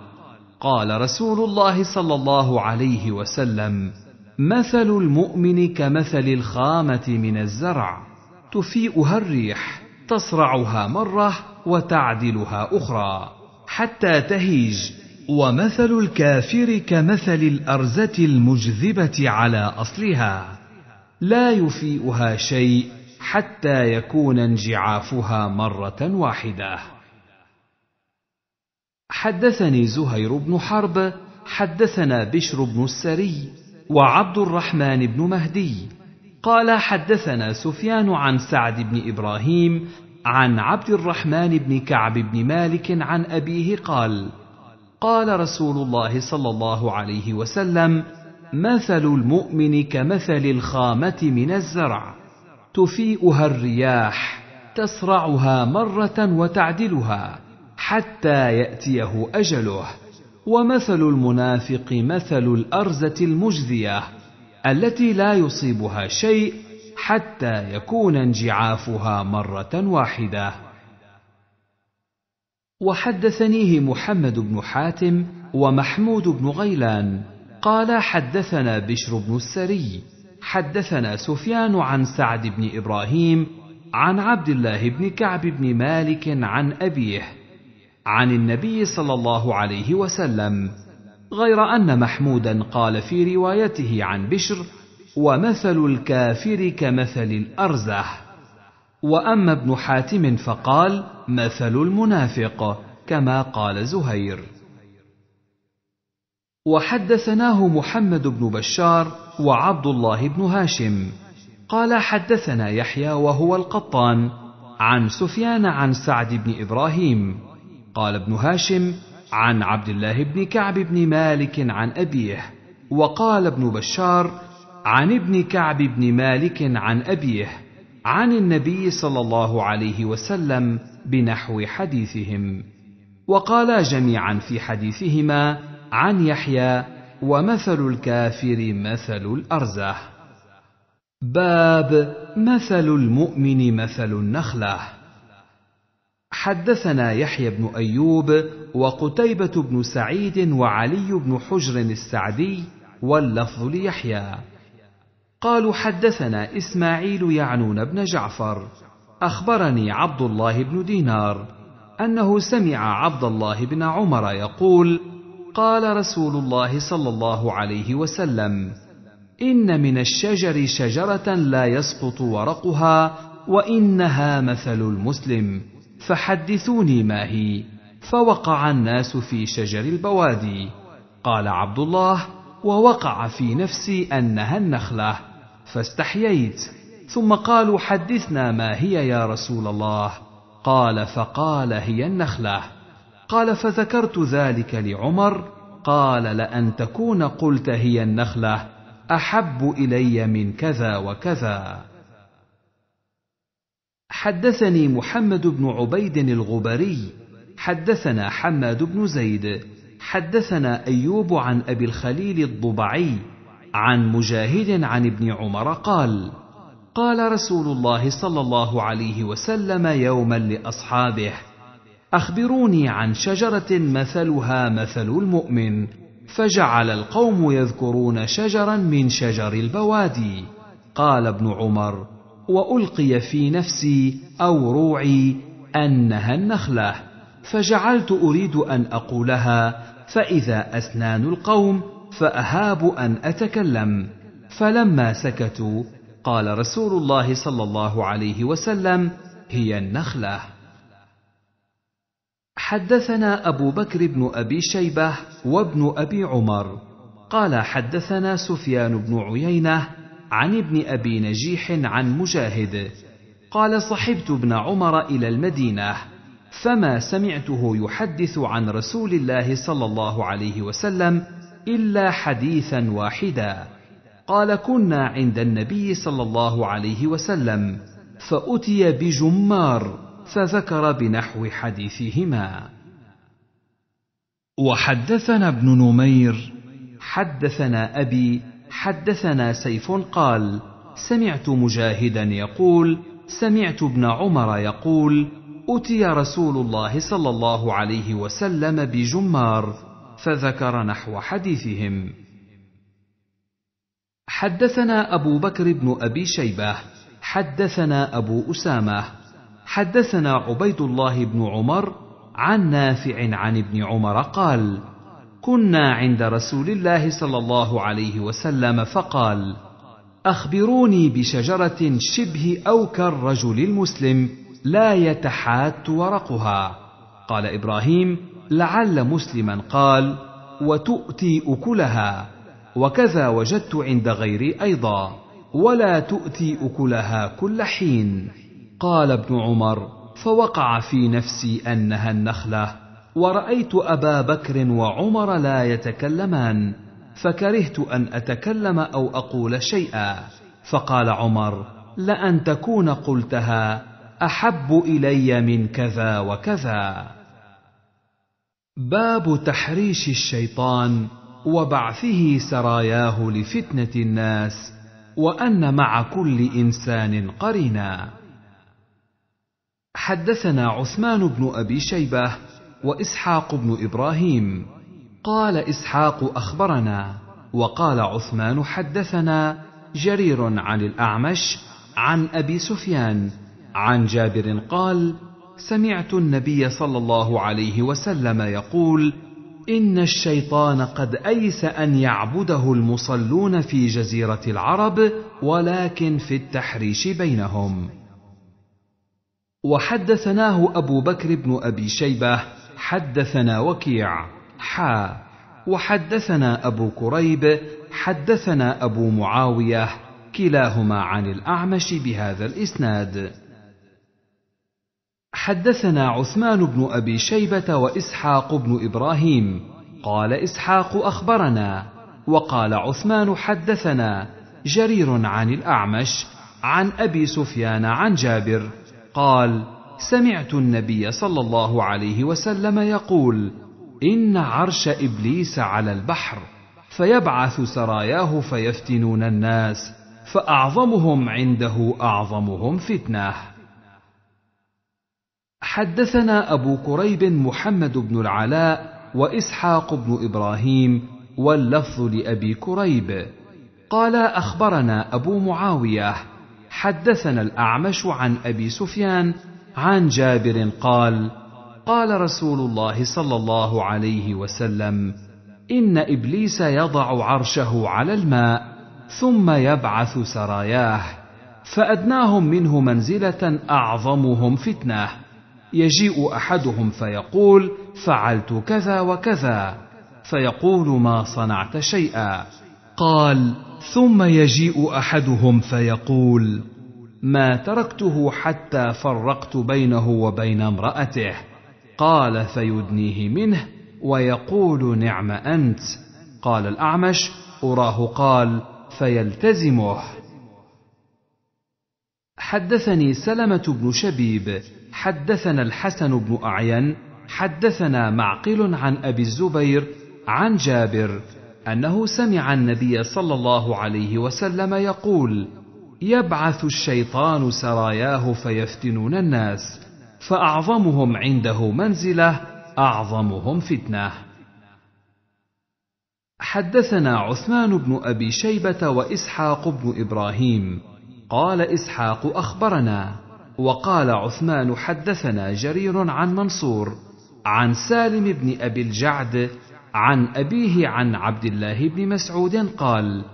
قال رسول الله صلى الله عليه وسلم مثل المؤمن كمثل الخامة من الزرع تفيئها الريح تصرعها مرة وتعدلها أخرى حتى تهيج ومثل الكافر كمثل الأرزة المجذبة على أصلها لا يفيئها شيء حتى يكون انجعافها مرة واحدة حدثني زهير بن حرب حدثنا بشر بن السري وعبد الرحمن بن مهدي قال حدثنا سفيان عن سعد بن ابراهيم عن عبد الرحمن بن كعب بن مالك عن أبيه قال: قال رسول الله صلى الله عليه وسلم: مثل المؤمن كمثل الخامة من الزرع، تفيئها الرياح، تسرعها مرة وتعدلها، حتى يأتيه أجله. ومثل المنافق مثل الأرزة المجزية التي لا يصيبها شيء حتى يكون انجعافها مرة واحدة. وحدثنيه محمد بن حاتم ومحمود بن غيلان قال حدثنا بشر بن السري حدثنا سفيان عن سعد بن ابراهيم عن عبد الله بن كعب بن مالك عن ابيه عن النبي صلى الله عليه وسلم غير ان محمودا قال في روايته عن بشر ومثل الكافر كمثل الارزح واما ابن حاتم فقال مثل المنافق كما قال زهير وحدثناه محمد بن بشار وعبد الله بن هاشم قال حدثنا يحيى وهو القطان عن سفيان عن سعد بن ابراهيم قال ابن هاشم عن عبد الله بن كعب بن مالك عن ابيه وقال ابن بشار عن ابن كعب بن مالك عن أبيه عن النبي صلى الله عليه وسلم بنحو حديثهم وقالا جميعا في حديثهما عن يحيى ومثل الكافر مثل الأرزة باب مثل المؤمن مثل النخلة حدثنا يحيى بن أيوب وقتيبة بن سعيد وعلي بن حجر السعدي واللفظ ليحيى قالوا حدثنا اسماعيل يعنون بن جعفر اخبرني عبد الله بن دينار انه سمع عبد الله بن عمر يقول قال رسول الله صلى الله عليه وسلم ان من الشجر شجره لا يسقط ورقها وانها مثل المسلم فحدثوني ما هي فوقع الناس في شجر البوادي قال عبد الله ووقع في نفسي انها النخله فاستحييت ثم قالوا حدثنا ما هي يا رسول الله قال فقال هي النخله قال فذكرت ذلك لعمر قال لان تكون قلت هي النخله احب الي من كذا وكذا حدثني محمد بن عبيد الغبري حدثنا حماد بن زيد حدثنا ايوب عن ابي الخليل الضبعي عن مجاهد عن ابن عمر قال قال رسول الله صلى الله عليه وسلم يوما لاصحابه اخبروني عن شجره مثلها مثل المؤمن فجعل القوم يذكرون شجرا من شجر البوادي قال ابن عمر والقي في نفسي او روعي انها النخله فجعلت اريد ان اقولها فاذا اسنان القوم فاهاب ان اتكلم فلما سكتوا قال رسول الله صلى الله عليه وسلم هي النخله حدثنا ابو بكر بن ابي شيبه وابن ابي عمر قال حدثنا سفيان بن عيينه عن ابن ابي نجيح عن مجاهد قال صحبت ابن عمر الى المدينه فما سمعته يحدث عن رسول الله صلى الله عليه وسلم الا حديثا واحدا قال كنا عند النبي صلى الله عليه وسلم فاتي بجمار فذكر بنحو حديثهما وحدثنا ابن نمير حدثنا ابي حدثنا سيف قال سمعت مجاهدا يقول سمعت ابن عمر يقول اتي رسول الله صلى الله عليه وسلم بجمار فذكر نحو حديثهم حدثنا ابو بكر بن ابي شيبه حدثنا ابو اسامه حدثنا عبيد الله بن عمر عن نافع عن ابن عمر قال كنا عند رسول الله صلى الله عليه وسلم فقال اخبروني بشجره شبه او كالرجل المسلم لا يتحات ورقها قال ابراهيم لعل مسلما قال وتؤتي اكلها وكذا وجدت عند غيري ايضا ولا تؤتي اكلها كل حين قال ابن عمر فوقع في نفسي انها النخله ورايت ابا بكر وعمر لا يتكلمان فكرهت ان اتكلم او اقول شيئا فقال عمر لان تكون قلتها احب الي من كذا وكذا باب تحريش الشيطان وبعثه سراياه لفتنه الناس وان مع كل انسان قرينا حدثنا عثمان بن ابي شيبه واسحاق بن ابراهيم قال اسحاق اخبرنا وقال عثمان حدثنا جرير عن الاعمش عن ابي سفيان عن جابر قال سمعت النبي صلى الله عليه وسلم يقول ان الشيطان قد ايس ان يعبده المصلون في جزيره العرب ولكن في التحريش بينهم وحدثناه ابو بكر بن ابي شيبه حدثنا وكيع حا وحدثنا ابو كريب حدثنا ابو معاويه كلاهما عن الاعمش بهذا الاسناد حدثنا عثمان بن ابي شيبه واسحاق بن ابراهيم قال اسحاق اخبرنا وقال عثمان حدثنا جرير عن الاعمش عن ابي سفيان عن جابر قال سمعت النبي صلى الله عليه وسلم يقول ان عرش ابليس على البحر فيبعث سراياه فيفتنون الناس فاعظمهم عنده اعظمهم فتنه حدثنا ابو كريب محمد بن العلاء واسحاق بن ابراهيم واللفظ لابي كريب قال اخبرنا ابو معاويه حدثنا الاعمش عن ابي سفيان عن جابر قال قال رسول الله صلى الله عليه وسلم ان ابليس يضع عرشه على الماء ثم يبعث سراياه فادناهم منه منزله اعظمهم فتنه يجيء احدهم فيقول فعلت كذا وكذا فيقول ما صنعت شيئا قال ثم يجيء احدهم فيقول ما تركته حتى فرقت بينه وبين امراته قال فيدنيه منه ويقول نعم انت قال الاعمش اراه قال فيلتزمه حدثني سلمه بن شبيب حدثنا الحسن بن اعين حدثنا معقل عن ابي الزبير عن جابر انه سمع النبي صلى الله عليه وسلم يقول يبعث الشيطان سراياه فيفتنون الناس فاعظمهم عنده منزله اعظمهم فتنه حدثنا عثمان بن ابي شيبه واسحاق بن ابراهيم قال اسحاق اخبرنا وقال عثمان حدثنا جرير عن منصور عن سالم بن ابي الجعد عن ابيه عن عبد الله بن مسعود قال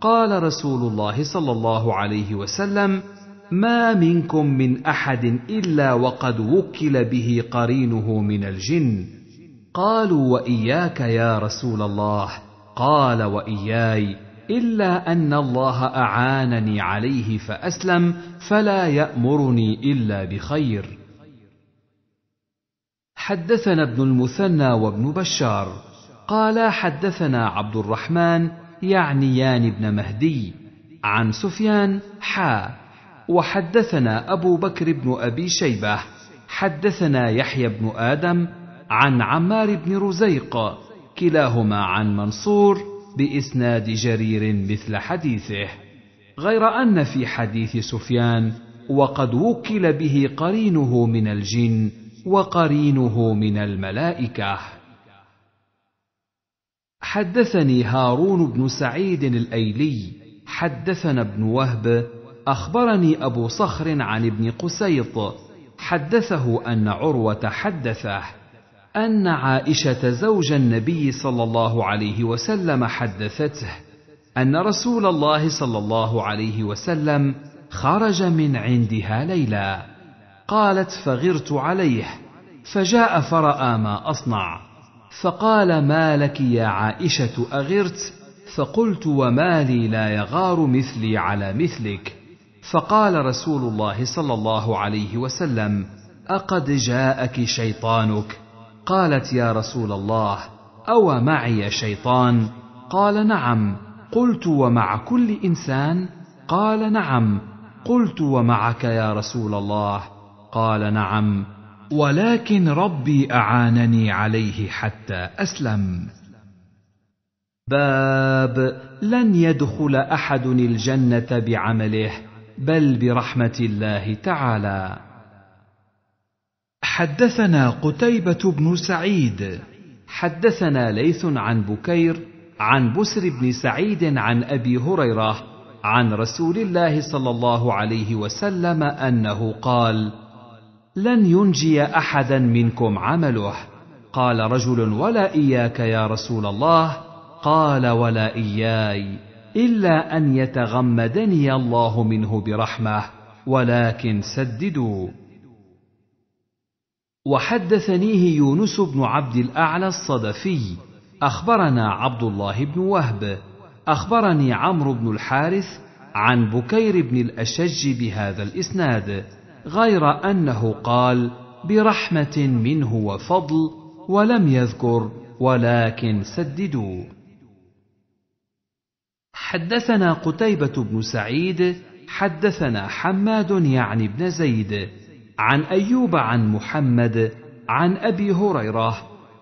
قال رسول الله صلى الله عليه وسلم ما منكم من احد الا وقد وكل به قرينه من الجن قالوا واياك يا رسول الله قال واياي الا ان الله اعانني عليه فاسلم فلا يامرني الا بخير حدثنا ابن المثنى وابن بشار قالا حدثنا عبد الرحمن يعنيان ابن مهدي عن سفيان حا وحدثنا ابو بكر بن ابي شيبه حدثنا يحيى بن ادم عن عمار بن رزيق كلاهما عن منصور باسناد جرير مثل حديثه غير ان في حديث سفيان وقد وكل به قرينه من الجن وقرينه من الملائكه حدثني هارون بن سعيد الايلي حدثنا ابن وهب اخبرني ابو صخر عن ابن قسيط حدثه ان عروه حدثه ان عائشه زوج النبي صلى الله عليه وسلم حدثته ان رسول الله صلى الله عليه وسلم خرج من عندها ليلا قالت فغرت عليه فجاء فراى ما اصنع فقال ما لك يا عائشه اغرت فقلت وما لي لا يغار مثلي على مثلك فقال رسول الله صلى الله عليه وسلم اقد جاءك شيطانك قالت يا رسول الله او معي شيطان قال نعم قلت ومع كل انسان قال نعم قلت ومعك يا رسول الله قال نعم ولكن ربي اعانني عليه حتى اسلم باب لن يدخل احد الجنه بعمله بل برحمه الله تعالى حدثنا قتيبة بن سعيد حدثنا ليث عن بكير عن بسر بن سعيد عن أبي هريرة عن رسول الله صلى الله عليه وسلم أنه قال: لن ينجي أحدا منكم عمله. قال رجل: ولا إياك يا رسول الله. قال: ولا إياي، إلا أن يتغمدني الله منه برحمة، ولكن سددوا. وحدثنيه يونس بن عبد الاعلى الصدفي اخبرنا عبد الله بن وهب اخبرني عمرو بن الحارث عن بكير بن الاشج بهذا الاسناد غير انه قال برحمه منه وفضل ولم يذكر ولكن سددوا حدثنا قتيبه بن سعيد حدثنا حماد يعني بن زيد عن ايوب عن محمد عن ابي هريره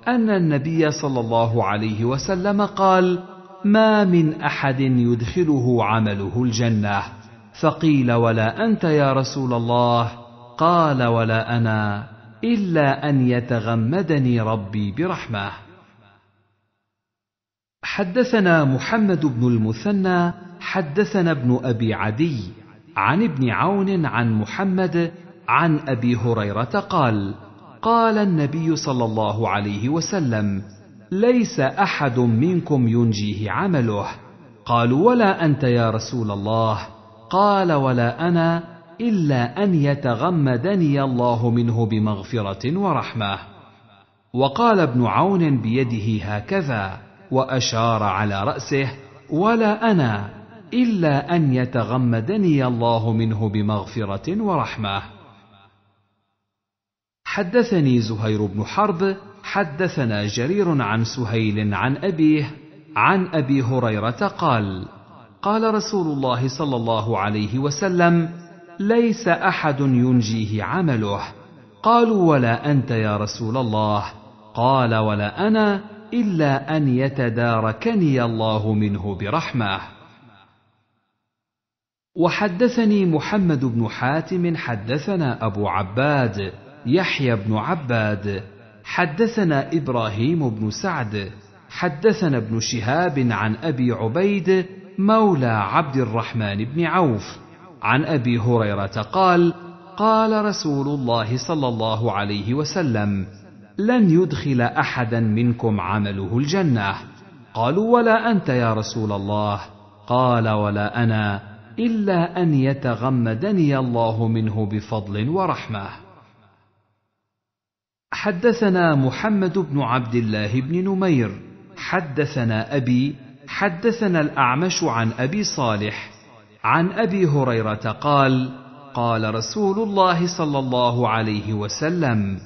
ان النبي صلى الله عليه وسلم قال ما من احد يدخله عمله الجنه فقيل ولا انت يا رسول الله قال ولا انا الا ان يتغمدني ربي برحمه حدثنا محمد بن المثنى حدثنا ابن ابي عدي عن ابن عون عن محمد عن ابي هريره قال قال النبي صلى الله عليه وسلم ليس احد منكم ينجيه عمله قالوا ولا انت يا رسول الله قال ولا انا الا ان يتغمدني الله منه بمغفره ورحمه وقال ابن عون بيده هكذا واشار على راسه ولا انا الا ان يتغمدني الله منه بمغفره ورحمه حدثني زهير بن حرب حدثنا جرير عن سهيل عن أبيه عن أبي هريرة قال قال رسول الله صلى الله عليه وسلم ليس أحد ينجيه عمله قالوا ولا أنت يا رسول الله قال ولا أنا إلا أن يتداركني الله منه برحمه وحدثني محمد بن حاتم حدثنا أبو عباد يحيى بن عباد حدثنا ابراهيم بن سعد حدثنا ابن شهاب عن ابي عبيد مولى عبد الرحمن بن عوف عن ابي هريره قال قال رسول الله صلى الله عليه وسلم لن يدخل احدا منكم عمله الجنه قالوا ولا انت يا رسول الله قال ولا انا الا ان يتغمدني الله منه بفضل ورحمه حدثنا محمد بن عبد الله بن نمير حدثنا ابي حدثنا الاعمش عن ابي صالح عن ابي هريره قال قال رسول الله صلى الله عليه وسلم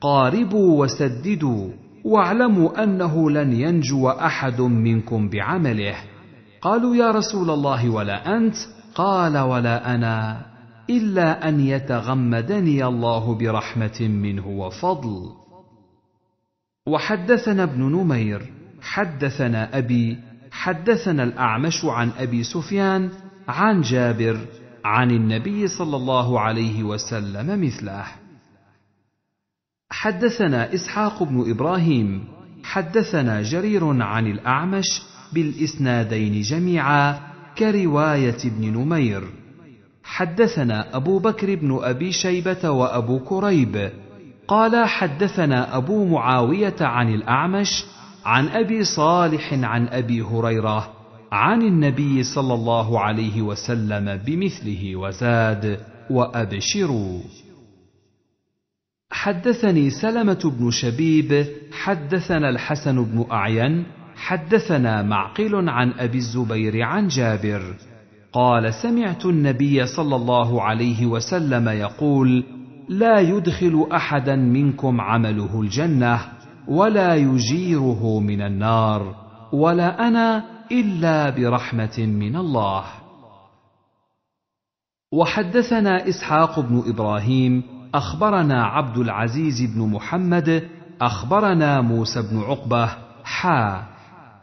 قاربوا وسددوا واعلموا انه لن ينجو احد منكم بعمله قالوا يا رسول الله ولا انت قال ولا انا الا ان يتغمدني الله برحمه منه وفضل وحدثنا ابن نمير حدثنا ابي حدثنا الاعمش عن ابي سفيان عن جابر عن النبي صلى الله عليه وسلم مثله حدثنا اسحاق بن ابراهيم حدثنا جرير عن الاعمش بالاسنادين جميعا كروايه ابن نمير حدثنا ابو بكر بن ابي شيبه وابو كريب قال حدثنا ابو معاويه عن الاعمش عن ابي صالح عن ابي هريره عن النبي صلى الله عليه وسلم بمثله وزاد وابشروا حدثني سلمه بن شبيب حدثنا الحسن بن اعين حدثنا معقل عن ابي الزبير عن جابر قال سمعت النبي صلى الله عليه وسلم يقول لا يدخل احدا منكم عمله الجنه ولا يجيره من النار ولا انا الا برحمه من الله وحدثنا اسحاق بن ابراهيم اخبرنا عبد العزيز بن محمد اخبرنا موسى بن عقبه حا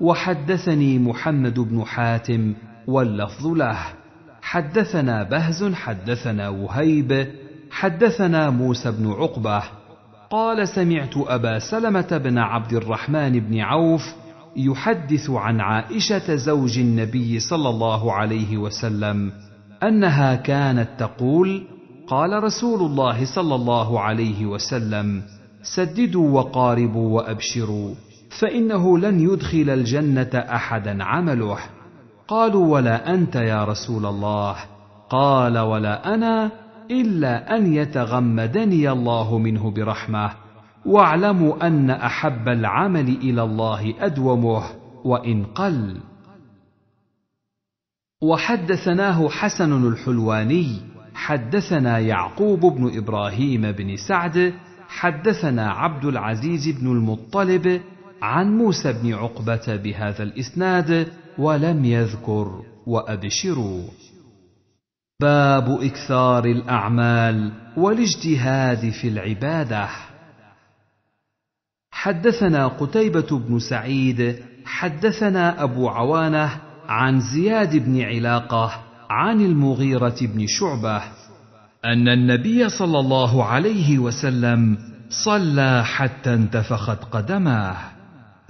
وحدثني محمد بن حاتم واللفظ له حدثنا بهز حدثنا وهيب حدثنا موسى بن عقبه قال سمعت ابا سلمه بن عبد الرحمن بن عوف يحدث عن عائشه زوج النبي صلى الله عليه وسلم انها كانت تقول قال رسول الله صلى الله عليه وسلم سددوا وقاربوا وابشروا فانه لن يدخل الجنه احدا عمله قالوا ولا انت يا رسول الله قال ولا انا الا ان يتغمدني الله منه برحمه واعلموا ان احب العمل الى الله ادومه وان قل وحدثناه حسن الحلواني حدثنا يعقوب بن ابراهيم بن سعد حدثنا عبد العزيز بن المطلب عن موسى بن عقبه بهذا الاسناد ولم يذكر وابشروا باب اكثار الاعمال والاجتهاد في العباده حدثنا قتيبه بن سعيد حدثنا ابو عوانه عن زياد بن علاقه عن المغيره بن شعبه ان النبي صلى الله عليه وسلم صلى حتى انتفخت قدماه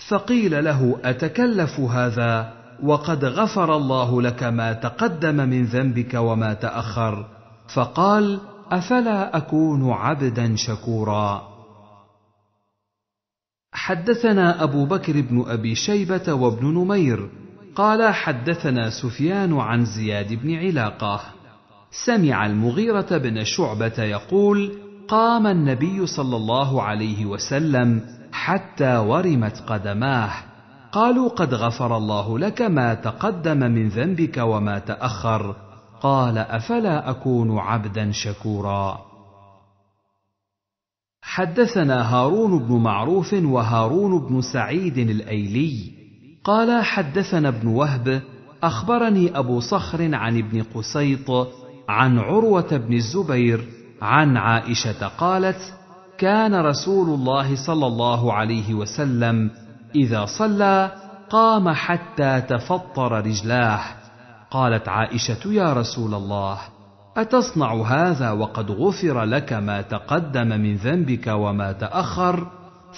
فقيل له اتكلف هذا وقد غفر الله لك ما تقدم من ذنبك وما تاخر فقال افلا اكون عبدا شكورا حدثنا ابو بكر بن ابي شيبه وابن نمير قال حدثنا سفيان عن زياد بن علاقه سمع المغيره بن شعبه يقول قام النبي صلى الله عليه وسلم حتى ورمت قدماه قالوا قد غفر الله لك ما تقدم من ذنبك وما تاخر قال افلا اكون عبدا شكورا حدثنا هارون بن معروف وهارون بن سعيد الايلي قال حدثنا ابن وهب اخبرني ابو صخر عن ابن قسيط عن عروه بن الزبير عن عائشه قالت كان رسول الله صلى الله عليه وسلم اذا صلى قام حتى تفطر رجلاه قالت عائشه يا رسول الله اتصنع هذا وقد غفر لك ما تقدم من ذنبك وما تاخر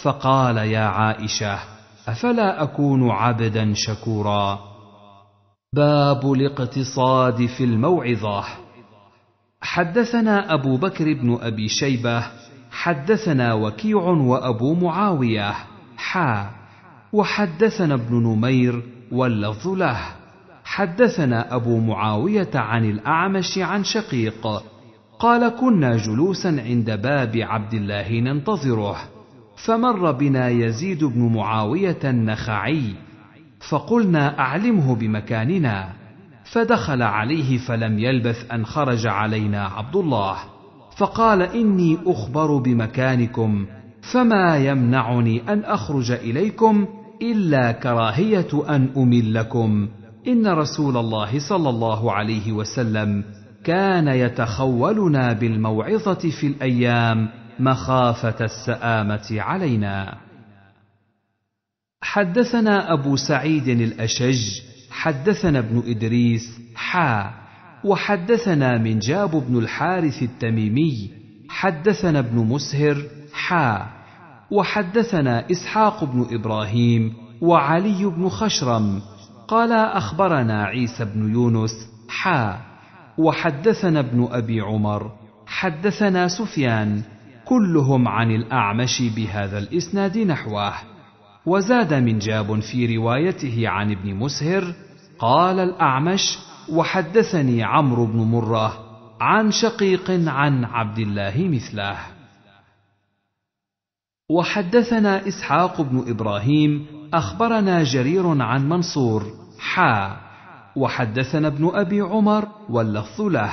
فقال يا عائشه افلا اكون عبدا شكورا باب الاقتصاد في الموعظه حدثنا ابو بكر بن ابي شيبه حدثنا وكيع وابو معاويه حا وحدثنا ابن نمير واللفظ له حدثنا ابو معاويه عن الاعمش عن شقيق قال كنا جلوسا عند باب عبد الله ننتظره فمر بنا يزيد بن معاويه النخعي فقلنا اعلمه بمكاننا فدخل عليه فلم يلبث ان خرج علينا عبد الله فقال اني اخبر بمكانكم فما يمنعني ان اخرج اليكم الا كراهيه ان املكم ان رسول الله صلى الله عليه وسلم كان يتخولنا بالموعظه في الايام مخافه السامه علينا حدثنا ابو سعيد الاشج حدثنا ابن ادريس حا وحدثنا منجاب بن الحارث التميمي حدثنا ابن مسهر حا وحدثنا اسحاق بن ابراهيم وعلي بن خشرم قال اخبرنا عيسى بن يونس حا وحدثنا ابن ابي عمر حدثنا سفيان كلهم عن الاعمش بهذا الاسناد نحوه وزاد من جاب في روايته عن ابن مسهر قال الاعمش وحدثني عمرو بن مره عن شقيق عن عبد الله مثله وحدثنا اسحاق بن ابراهيم اخبرنا جرير عن منصور حا وحدثنا ابن ابي عمر واللفظ له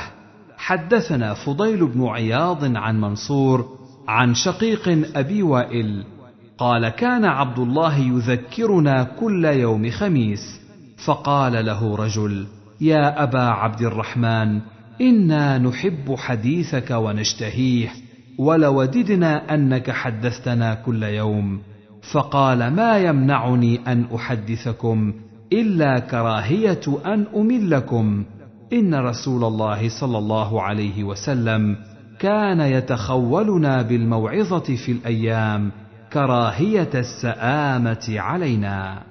حدثنا فضيل بن عياض عن منصور عن شقيق ابي وائل قال كان عبد الله يذكرنا كل يوم خميس فقال له رجل يا ابا عبد الرحمن انا نحب حديثك ونشتهيه ولوددنا انك حدثتنا كل يوم فقال ما يمنعني ان احدثكم الا كراهيه ان املكم ان رسول الله صلى الله عليه وسلم كان يتخولنا بالموعظه في الايام كراهيه السامه علينا